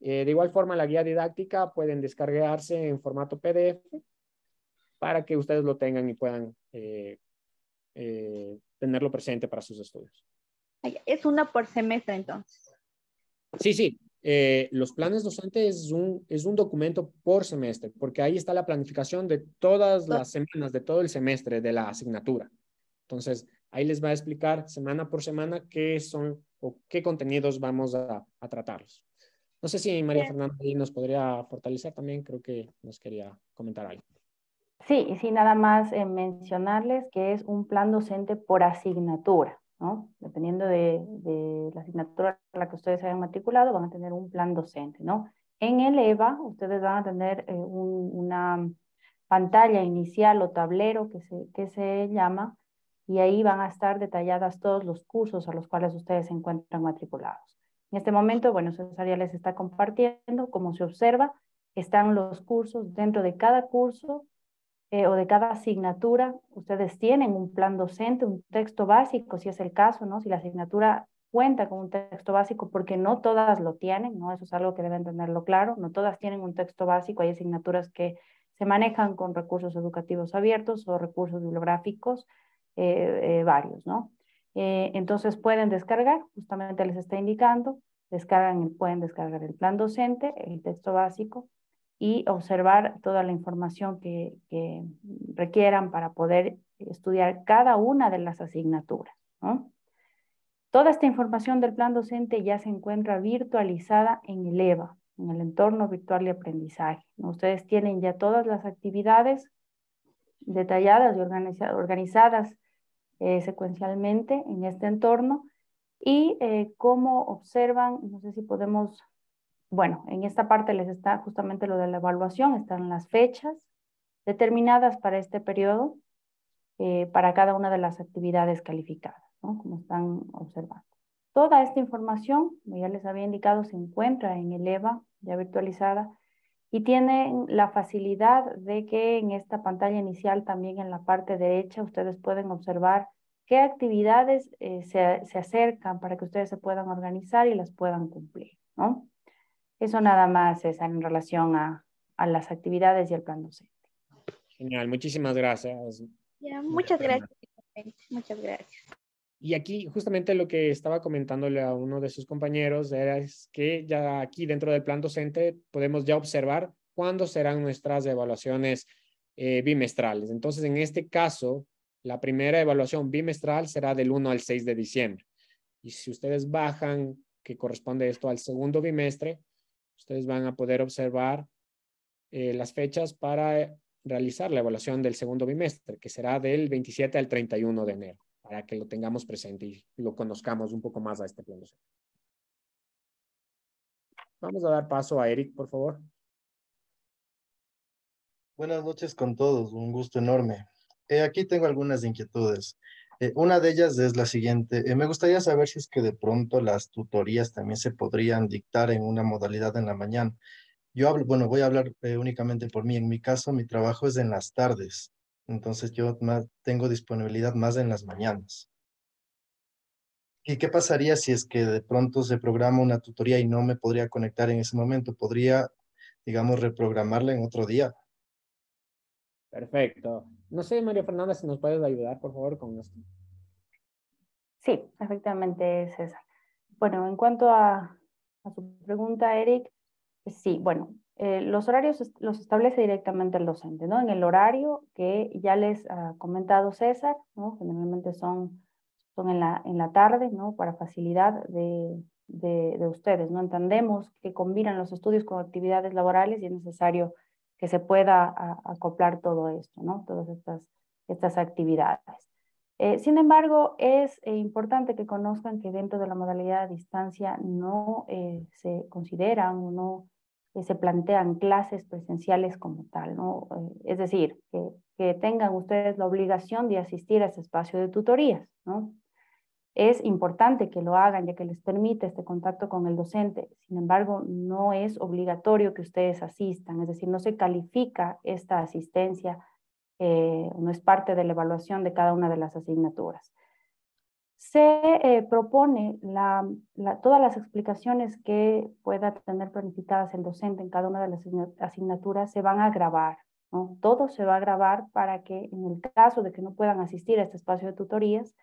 Eh, de igual forma, la guía didáctica pueden descargarse en formato PDF para que ustedes lo tengan y puedan eh, eh, tenerlo presente para sus estudios. Es una por semestre entonces. Sí, sí. los planes docentes es un, es un documento por semestre, porque ahí está la planificación de todas las semanas, de todo el semestre de la asignatura. Entonces, Ahí les va a explicar semana por semana qué son o qué contenidos vamos a, tratarlos. No sé si María Fernanda nos podría fortalecer también, creo que nos quería comentar algo. Sí, sí, nada más eh, mencionarles que es un plan docente por asignatura, ¿no? Dependiendo de, la asignatura a la que ustedes hayan matriculado, van a tener un plan docente, ¿no? En el EVA, ustedes van a tener eh, una pantalla inicial o tablero que que se llama, y ahí van a estar detalladas todos los cursos a los cuales ustedes se encuentran matriculados. En este momento, bueno, César les está compartiendo, como se observa, están los cursos dentro de cada curso eh, o de cada asignatura. Ustedes tienen un plan docente, un texto básico, si es el caso, ¿no? Si la asignatura cuenta con un texto básico, porque no todas lo tienen, ¿no? Eso es algo que deben tenerlo claro, no todas tienen un texto básico, hay asignaturas que se manejan con recursos educativos abiertos o recursos bibliográficos eh, eh, varios, ¿no? Eh, entonces pueden descargar, justamente les está indicando, descargan, pueden descargar el plan docente, el texto básico y observar toda la información que, requieran para poder estudiar cada una de las asignaturas. ¿no? Toda esta información del plan docente ya se encuentra virtualizada en el EVA, en el entorno virtual de aprendizaje. Ustedes tienen ya todas las actividades detalladas y organizadas eh, secuencialmente en este entorno y eh, cómo observan, no sé si podemos, bueno, en esta parte les está justamente lo de la evaluación, están las fechas determinadas para este periodo, eh, para cada una de las actividades calificadas, ¿no? como están observando. Toda esta información, ya les había indicado, se encuentra en el EVA ya virtualizada y tienen la facilidad de que en esta pantalla inicial, también en la parte derecha, ustedes pueden observar qué actividades eh, se, acercan para que ustedes se puedan organizar y las puedan cumplir. Eso nada más es en relación a, las actividades y el plan docente. Genial, muchísimas gracias. muchas gracias. Muchas gracias. Y aquí justamente lo que estaba comentándole a uno de sus compañeros era es que ya aquí dentro del plan docente podemos ya observar cuándo serán nuestras evaluaciones eh, bimestrales. Entonces, en este caso, la primera evaluación bimestral será del 1 al 6 de diciembre. Y si ustedes bajan, que corresponde esto al segundo bimestre, ustedes van a poder observar eh, las fechas para realizar la evaluación del segundo bimestre, que será del 27 al 31 de enero para que lo tengamos presente y lo conozcamos un poco más a este plano. Vamos a dar paso a Eric, por favor. Buenas noches con todos, un gusto enorme. Eh, aquí tengo algunas inquietudes. Eh, una de ellas es la siguiente. Eh, me gustaría saber si es que de pronto las tutorías también se podrían dictar en una modalidad en la mañana. Yo bueno, voy a hablar únicamente por mí. En mi caso, mi trabajo es en las tardes. Entonces yo más, tengo disponibilidad más en las mañanas. ¿Y qué pasaría si es que de pronto se programa una tutoría y no me podría conectar en ese momento? ¿Podría, digamos, reprogramarla en otro día? Perfecto. No sé, María Fernanda, si nos puedes ayudar, por favor, con esto. Sí, efectivamente, César. Bueno, en cuanto a, a su pregunta, Eric, pues sí, bueno, eh, los horarios los establece directamente el docente, ¿no? En el horario que ya les ha comentado César, ¿no? Generalmente son, son en, la, en la tarde, ¿no? Para facilidad de, de, ustedes, ¿no? Entendemos que combinan los estudios con actividades laborales y es necesario que se pueda acoplar todo esto, ¿no? Todas estas, estas actividades. Eh, sin embargo, es eh, importante que conozcan que dentro de la modalidad a distancia no se consideran o no que se plantean clases presenciales como tal, ¿no? Eh, es decir, que, tengan ustedes la obligación de asistir a ese espacio de tutorías, ¿no? Es importante que lo hagan ya que les permite este contacto con el docente, sin embargo, no es obligatorio que ustedes asistan, es decir, no se califica esta asistencia, eh, no es parte de la evaluación de cada una de las asignaturas se eh, propone la, todas las explicaciones que pueda tener planificadas el docente en cada una de las asignaturas se van a grabar. Todo se va a grabar para que en el caso de que no puedan asistir a este espacio de tutorías,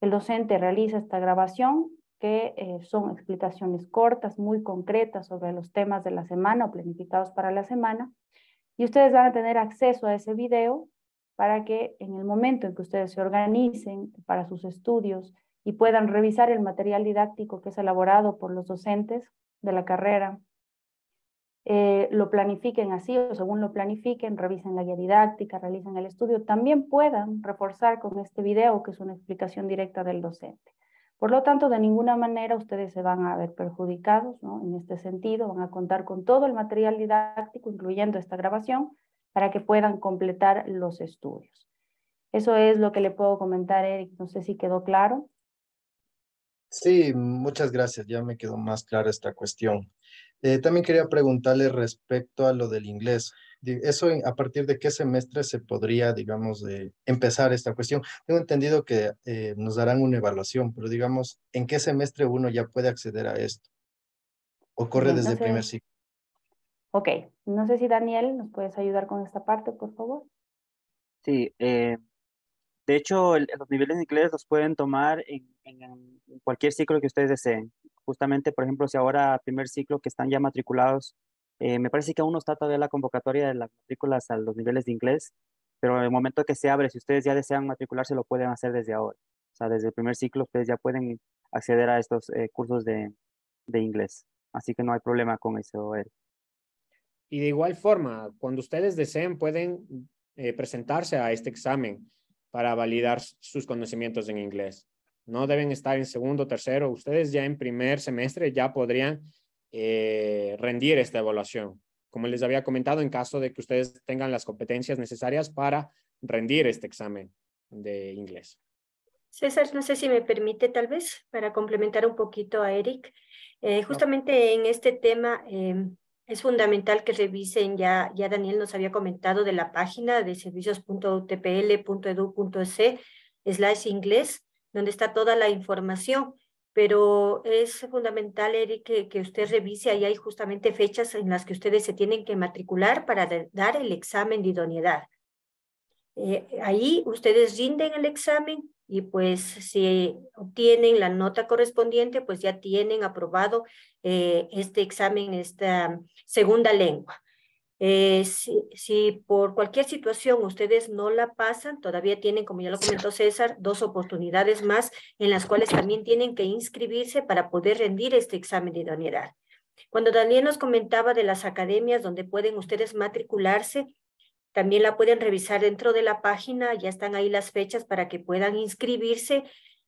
el docente realiza esta grabación que eh, son explicaciones cortas, muy concretas sobre los temas de la semana o planificados para la semana. Y ustedes van a tener acceso a ese video para que en el momento en que ustedes se organicen para sus estudios y puedan revisar el material didáctico que es elaborado por los docentes de la carrera, eh, lo planifiquen así o según lo planifiquen, revisen la guía didáctica, realicen el estudio, también puedan reforzar con este video que es una explicación directa del docente. Por lo tanto, de ninguna manera ustedes se van a ver perjudicados en este sentido, van a contar con todo el material didáctico, incluyendo esta grabación, para que puedan completar los estudios. Eso es lo que le puedo comentar, Eric. No sé si quedó claro. Sí, muchas gracias. Ya me quedó más clara esta cuestión. Eh, también quería preguntarle respecto a lo del inglés. Eso, ¿a partir de qué semestre se podría, digamos, empezar esta cuestión? Tengo entendido que eh, nos darán una evaluación, pero digamos, ¿en qué semestre uno ya puede acceder a esto? ¿O desde el primer ciclo? Ok, no sé si Daniel nos puedes ayudar con esta parte, por favor. Sí, eh, de hecho, los niveles de inglés los pueden tomar en, cualquier ciclo que ustedes deseen. Justamente, por ejemplo, si ahora primer ciclo que están ya matriculados, eh, me parece que aún no está todavía la convocatoria de las matrículas a los niveles de inglés, pero en el momento que se abre, si ustedes ya desean matricularse, lo pueden hacer desde ahora. O sea, desde el primer ciclo ustedes ya pueden acceder a estos eh, cursos de, inglés. Así que no hay problema con eso, Eric. Y de igual forma, cuando ustedes deseen, pueden eh, presentarse a este examen para validar sus conocimientos en inglés. No deben estar en segundo, tercero. Ustedes ya en primer semestre ya podrían eh, rendir esta evaluación. Como les había comentado, en caso de que ustedes tengan las competencias necesarias para rendir este examen de inglés. César, no sé si me permite tal vez para complementar un poquito a Eric. Eh, justamente en este tema, em, es fundamental que revisen, ya, ya Daniel nos había comentado de la página de servicios.utpl.edu.es slash inglés, donde está toda la información, pero es fundamental, Eric, que, usted revise, ahí hay justamente fechas en las que ustedes se tienen que matricular para dar el examen de idoneidad. Eh, ahí ustedes rinden el examen y pues si obtienen la nota correspondiente, pues ya tienen aprobado eh, este examen, esta segunda lengua. Eh, si, si, por cualquier situación ustedes no la pasan, todavía tienen, como ya lo comentó César, dos oportunidades más en las cuales también tienen que inscribirse para poder rendir este examen de idoneidad. Cuando Daniel nos comentaba de las academias donde pueden ustedes matricularse, también la pueden revisar dentro de la página, ya están ahí las fechas para que puedan inscribirse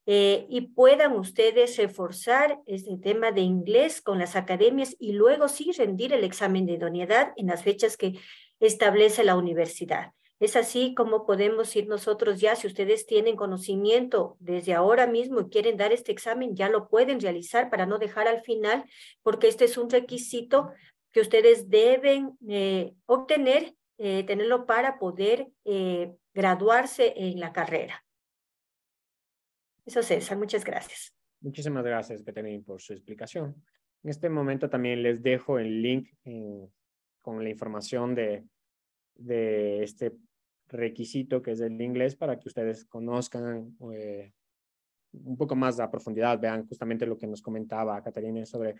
eh, y puedan ustedes reforzar este tema de inglés con las academias y luego sí rendir el examen de idoneidad en las fechas que establece la universidad. Es así como podemos ir nosotros ya, si ustedes tienen conocimiento desde ahora mismo y quieren dar este examen, ya lo pueden realizar para no dejar al final, porque este es un requisito que ustedes deben eh, obtener eh, tenerlo para poder eh, graduarse en la carrera. Eso, César, muchas gracias. Muchísimas gracias, por su explicación. En este momento también les dejo el link eh, con la información de, de este requisito que es el inglés para que ustedes conozcan un poco más a profundidad, vean justamente lo que nos comentaba Caterina sobre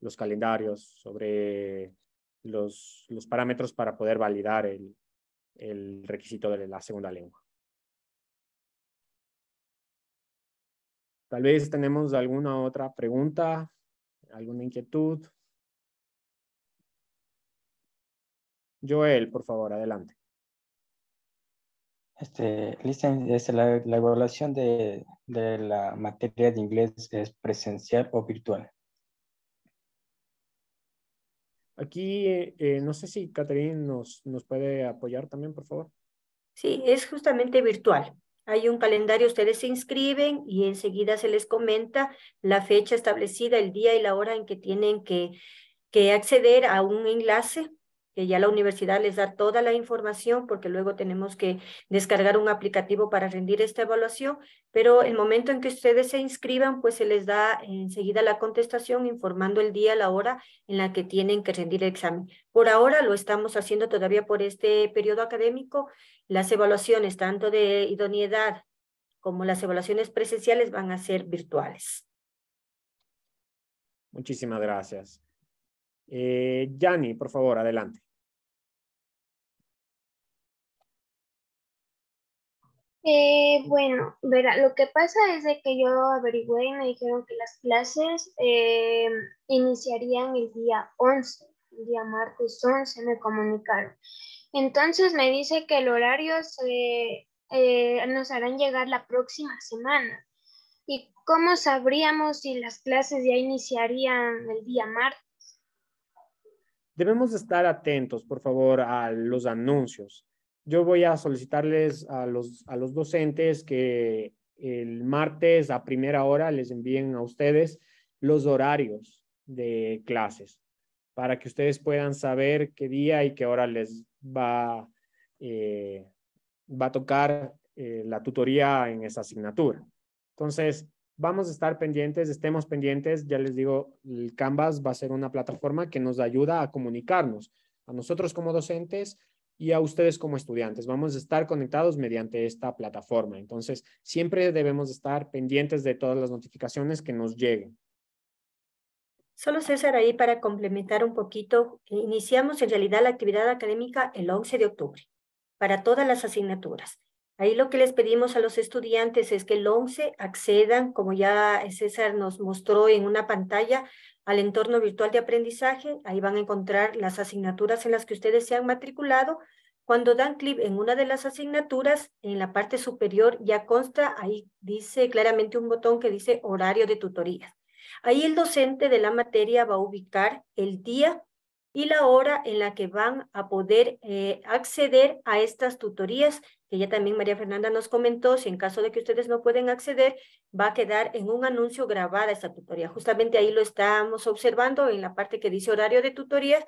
los calendarios, sobre los, parámetros para poder validar el, requisito de la segunda lengua. Tal vez tenemos alguna otra pregunta, alguna inquietud. Joel, por favor, adelante. Este, listen, la, evaluación de la materia de inglés es presencial o virtual. Aquí, eh, eh, no sé si Catherine nos, nos puede apoyar también, por favor. Sí, es justamente virtual. Hay un calendario, ustedes se inscriben y enseguida se les comenta la fecha establecida, el día y la hora en que tienen que, que acceder a un enlace ya la universidad les da toda la información porque luego tenemos que descargar un aplicativo para rendir esta evaluación, pero el momento en que ustedes se inscriban, pues se les da enseguida la contestación informando el día, la hora en la que tienen que rendir el examen. Por ahora lo estamos haciendo todavía por este periodo académico. Las evaluaciones tanto de idoneidad como las evaluaciones presenciales van a ser virtuales. Muchísimas gracias. Eh, Yanni, por favor, adelante. Eh, bueno, verá, lo que pasa es de que yo averigüé y me dijeron que las clases eh, iniciarían el día 11, el día martes 11 me comunicaron. Entonces me dice que el horario eh, nos harán llegar la próxima semana. ¿Y cómo sabríamos si las clases ya iniciarían el día martes? Debemos estar atentos, por favor, a los anuncios yo voy a solicitarles a los, docentes que el martes a primera hora les envíen a ustedes los horarios de clases para que ustedes puedan saber qué día y qué hora les va, eh, va a tocar eh, la tutoría en esa asignatura. Entonces, vamos a estar pendientes, estemos pendientes. Ya les digo, el Canvas va a ser una plataforma que nos ayuda a comunicarnos a nosotros como docentes y a ustedes como estudiantes. Vamos a estar conectados mediante esta plataforma. Entonces, siempre debemos estar pendientes de todas las notificaciones que nos lleguen. Solo César, ahí para complementar un poquito, iniciamos en realidad la actividad académica el 11 de octubre para todas las asignaturas. Ahí lo que les pedimos a los estudiantes es que el 11 accedan, como ya César nos mostró en una pantalla, al entorno virtual de aprendizaje. Ahí van a encontrar las asignaturas en las que ustedes se han matriculado. Cuando dan clic en una de las asignaturas, en la parte superior ya consta, ahí dice claramente un botón que dice horario de tutoría. Ahí el docente de la materia va a ubicar el día y la hora en la que van a poder eh, acceder a estas tutorías, que ya también María Fernanda nos comentó, si en caso de que ustedes no pueden acceder, va a quedar en un anuncio grabada esta tutoría. Justamente ahí lo estamos observando en la parte que dice horario de tutorías,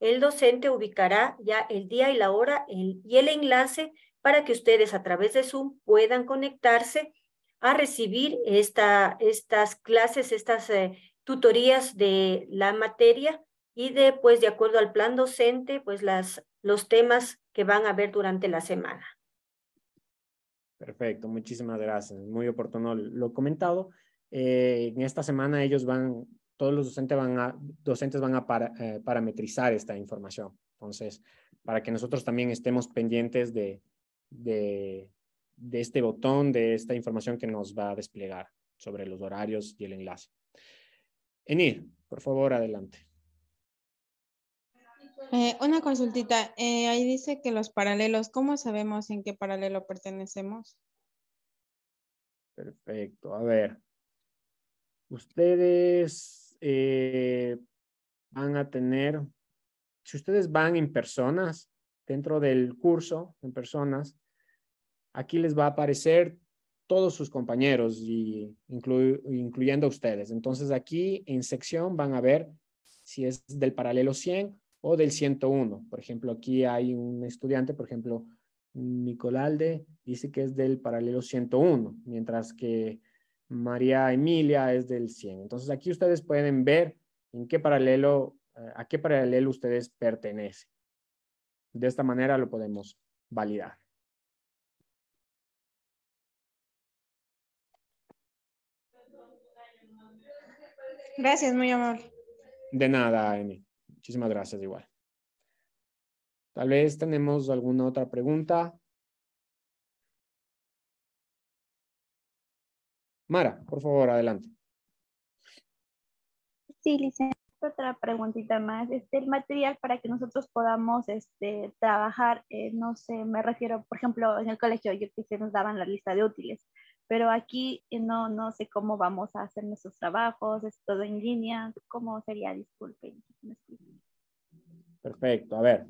el docente ubicará ya el día y la hora y el enlace para que ustedes a través de Zoom puedan conectarse a recibir esta, estas clases, estas eh, tutorías de la materia y después de acuerdo al plan docente, pues las, los temas que van a ver durante la semana. Perfecto, muchísimas gracias. Muy oportuno lo comentado. Eh, en esta semana ellos van, todos los docentes van a, docentes van a eh, parametrizar esta información. Entonces, para que nosotros también estemos pendientes de, de, de, este botón, de esta información que nos va a desplegar sobre los horarios y el enlace. Enir, por favor, adelante. Eh, una consultita, eh, ahí dice que los paralelos, ¿cómo sabemos en qué paralelo pertenecemos? Perfecto, a ver. Ustedes eh, van a tener, si ustedes van en personas, dentro del curso, en personas, aquí les va a aparecer todos sus compañeros, y incluyendo ustedes. Entonces aquí en sección van a ver si es del paralelo 100 o del 101. Por ejemplo, aquí hay un estudiante, por ejemplo, Nicolalde dice que es del paralelo 101, mientras que María Emilia es del 100. Entonces aquí ustedes pueden ver en qué paralelo, eh, a qué paralelo ustedes pertenecen. De esta manera lo podemos validar. Gracias, muy amable. De nada, Amy. Muchísimas gracias igual. Tal vez tenemos alguna otra pregunta. Mara, por favor, adelante. Sí, licenciado, otra preguntita más. Este, el material para que nosotros podamos este, trabajar, eh, no sé, me refiero, por ejemplo, en el colegio, yo que nos daban la lista de útiles pero aquí eh, no, no sé cómo vamos a hacer nuestros trabajos, es todo en línea, ¿cómo sería? Disculpen. Perfecto, a ver.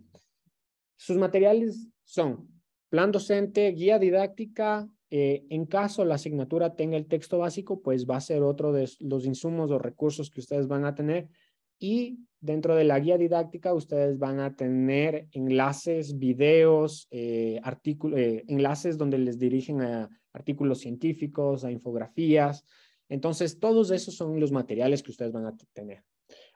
Sus materiales son plan docente, guía didáctica, eh, en caso la asignatura tenga el texto básico, pues va a ser otro de los insumos o recursos que ustedes van a tener, y dentro de la guía didáctica ustedes van a tener enlaces, videos, eh, artículos, eh, enlaces donde les dirigen a artículos científicos, a infografías. Entonces, todos esos son los materiales que ustedes van a tener.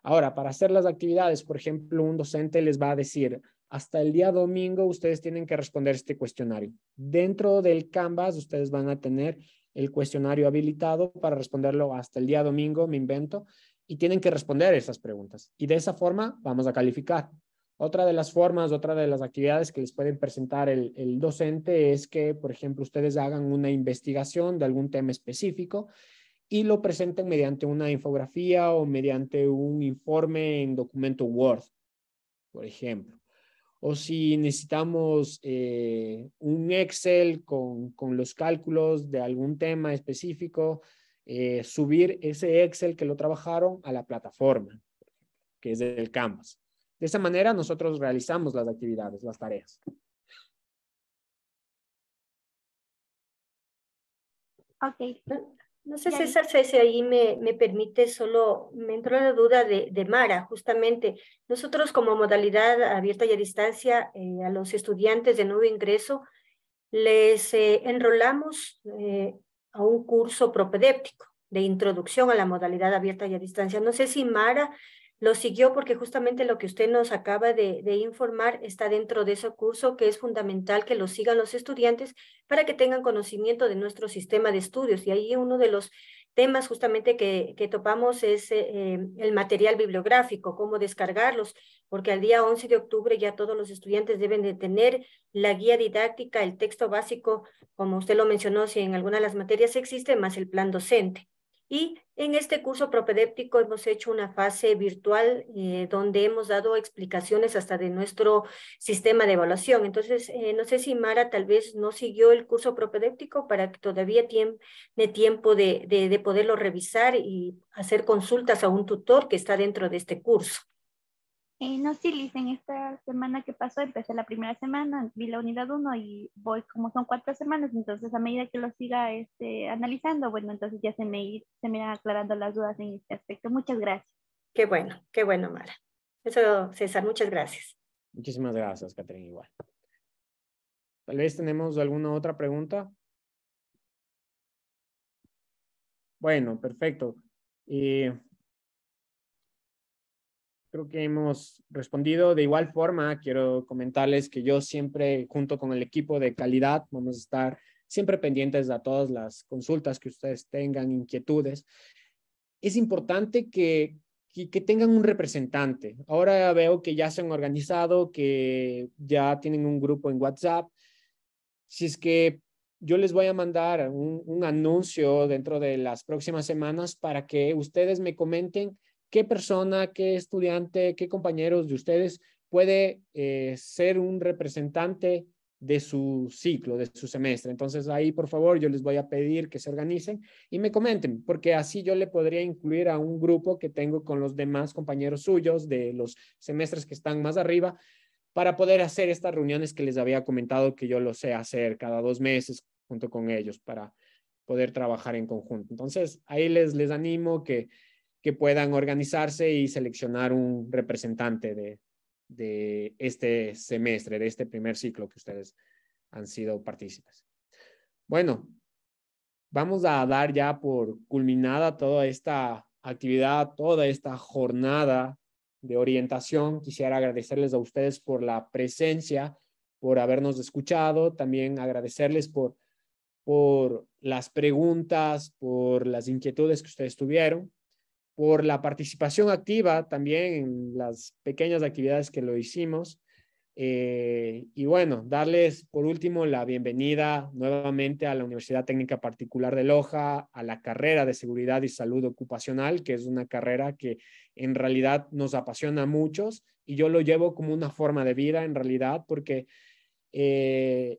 Ahora, para hacer las actividades, por ejemplo, un docente les va a decir, hasta el día domingo ustedes tienen que responder este cuestionario. Dentro del Canvas, ustedes van a tener el cuestionario habilitado para responderlo hasta el día domingo, me invento, y tienen que responder esas preguntas. Y de esa forma vamos a calificar. Otra de las formas, otra de las actividades que les pueden presentar el, docente es que, por ejemplo, ustedes hagan una investigación de algún tema específico y lo presenten mediante una infografía o mediante un informe en documento Word, por ejemplo. O si necesitamos eh, un Excel con, los cálculos de algún tema específico, eh, subir ese Excel que lo trabajaron a la plataforma, que es el Canvas. De esa manera nosotros realizamos las actividades, las tareas. Ok. No sé, César, si ahí me, me, permite solo, me entró la duda de, Mara, justamente. Nosotros como modalidad abierta y a distancia, eh, a los estudiantes de nuevo ingreso, les eh, enrolamos eh, a un curso propedéptico de introducción a la modalidad abierta y a distancia. No sé si Mara lo siguió porque justamente lo que usted nos acaba de, de, informar está dentro de ese curso que es fundamental que lo sigan los estudiantes para que tengan conocimiento de nuestro sistema de estudios. Y ahí uno de los temas justamente que, que topamos es eh, em, el material bibliográfico, cómo descargarlos, porque al día 11 de octubre ya todos los estudiantes deben de tener la guía didáctica, el texto básico, como usted lo mencionó, si en alguna de las materias existe, más el plan docente. Y en este curso propedéptico hemos hecho una fase virtual eh, donde hemos dado explicaciones hasta de nuestro sistema de evaluación. Entonces, eh, no sé si Mara tal vez no siguió el curso propedéptico para que todavía tiene tiempo de poderlo revisar y hacer consultas a un tutor que está dentro de este curso. Eh, no, sí, en esta semana que pasó empecé la primera semana, vi la unidad 1 y voy como son cuatro semanas, entonces a medida que lo siga este, analizando, bueno, entonces ya se me, se me irán aclarando las dudas en este aspecto. Muchas gracias. Qué bueno, qué bueno, Mara. Eso, César, muchas gracias. Muchísimas gracias, Catherine, igual. Tal vez tenemos alguna otra pregunta. Bueno, perfecto. Eh, creo que hemos respondido. De igual forma, quiero comentarles que yo siempre, junto con el equipo de calidad, vamos a estar siempre pendientes de todas las consultas que ustedes tengan, inquietudes. Es importante que, que, tengan un representante. Ahora veo que ya se han organizado, que ya tienen un grupo en WhatsApp. Si es que yo les voy a mandar un anuncio dentro de las próximas semanas para que ustedes me comenten qué persona, qué estudiante, qué compañeros de ustedes puede eh, ser un representante de su ciclo, de su semestre. Entonces ahí, por favor, yo les voy a pedir que se organicen y me comenten, porque así yo le podría incluir a un grupo que tengo con los demás compañeros suyos de los semestres que están más arriba para poder hacer estas reuniones que les había comentado que yo lo sé hacer cada dos meses junto con ellos para poder trabajar en conjunto. Entonces ahí les, les animo que que puedan organizarse y seleccionar un representante de, de este semestre, de este primer ciclo que ustedes han sido partícipes. Bueno, vamos a dar ya por culminada toda esta actividad, toda esta jornada de orientación. Quisiera agradecerles a ustedes por la presencia, por habernos escuchado, también agradecerles por, por las preguntas, por las inquietudes que ustedes tuvieron por la participación activa también en las pequeñas actividades que lo hicimos. Eh, y bueno, darles por último la bienvenida nuevamente a la Universidad Técnica Particular de Loja, a la carrera de Seguridad y Salud Ocupacional, que es una carrera que en realidad nos apasiona a muchos y yo lo llevo como una forma de vida en realidad porque eh,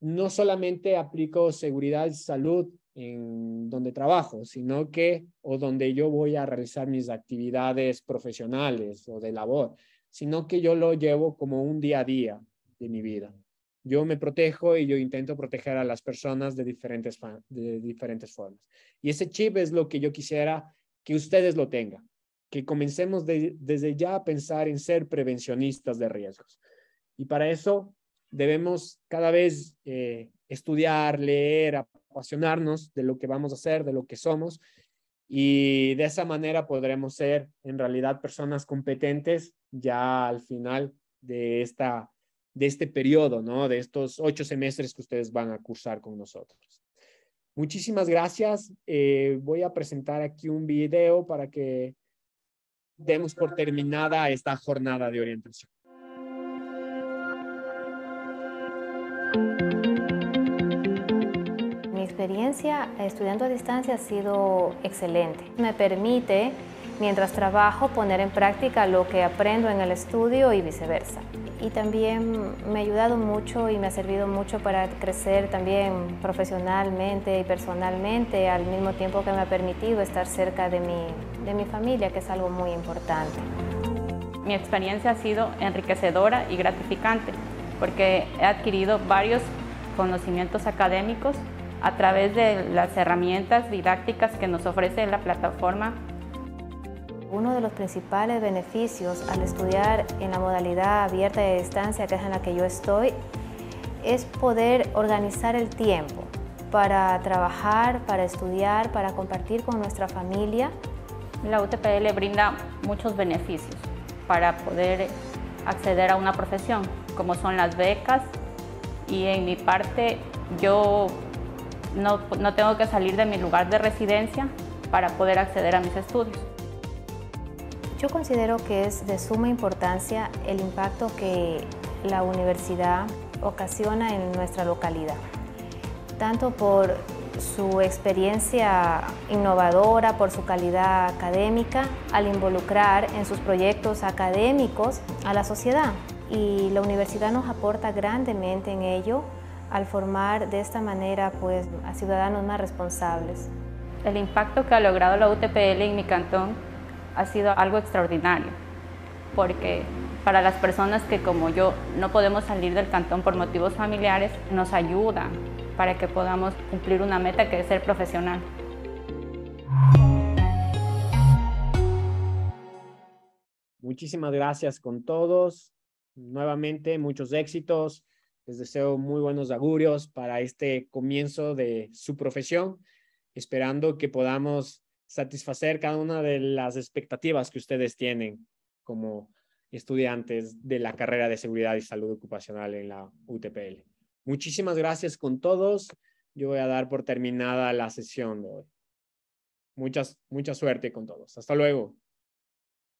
no solamente aplico seguridad y salud en donde trabajo, sino que o donde yo voy a realizar mis actividades profesionales o de labor, sino que yo lo llevo como un día a día de mi vida. Yo me protejo y yo intento proteger a las personas de diferentes, de diferentes formas. Y ese chip es lo que yo quisiera que ustedes lo tengan, que comencemos desde ya a pensar en ser prevencionistas de riesgos. Y para eso debemos cada vez eh, estudiar, leer, apasionarnos de lo que vamos a hacer, de lo que somos, y de esa manera podremos ser en realidad personas competentes ya al final de, esta, de este periodo, ¿no? De estos ocho semestres que ustedes van a cursar con nosotros. Muchísimas gracias. Eh, voy a presentar aquí un video para que demos por terminada esta jornada de orientación experiencia eh, estudiando a distancia ha sido excelente. Me permite, mientras trabajo, poner en práctica lo que aprendo en el estudio y viceversa. Y también me ha ayudado mucho y me ha servido mucho para crecer también profesionalmente y personalmente, al mismo tiempo que me ha permitido estar cerca de mi, de mi familia, que es algo muy importante. Mi experiencia ha sido enriquecedora y gratificante, porque he adquirido varios conocimientos académicos a través de las herramientas didácticas que nos ofrece la plataforma. Uno de los principales beneficios al estudiar en la modalidad abierta de distancia, que es en la que yo estoy, es poder organizar el tiempo para trabajar, para estudiar, para compartir con nuestra familia. La UTPL brinda muchos beneficios para poder acceder a una profesión, como son las becas, y en mi parte yo no, tengo que salir de mi lugar de residencia para poder acceder a mis estudios. Yo considero que es de suma importancia el impacto que la universidad ocasiona en nuestra localidad, tanto por su experiencia innovadora, por su calidad académica, al involucrar en sus proyectos académicos a la sociedad. Y la universidad nos aporta grandemente en ello al formar de esta manera pues, a ciudadanos más responsables. El impacto que ha logrado la UTPL en mi cantón ha sido algo extraordinario, porque para las personas que como yo no podemos salir del cantón por motivos familiares, nos ayuda para que podamos cumplir una meta que es ser profesional. Muchísimas gracias con todos. Nuevamente, muchos éxitos. Les deseo muy buenos augurios para este comienzo de su profesión, esperando que podamos satisfacer cada una de las expectativas que ustedes tienen como estudiantes de la carrera de seguridad y salud ocupacional en la UTPL. Muchísimas gracias con todos. Yo voy a dar por terminada la sesión de hoy. Muchas, mucha suerte con todos. Hasta luego.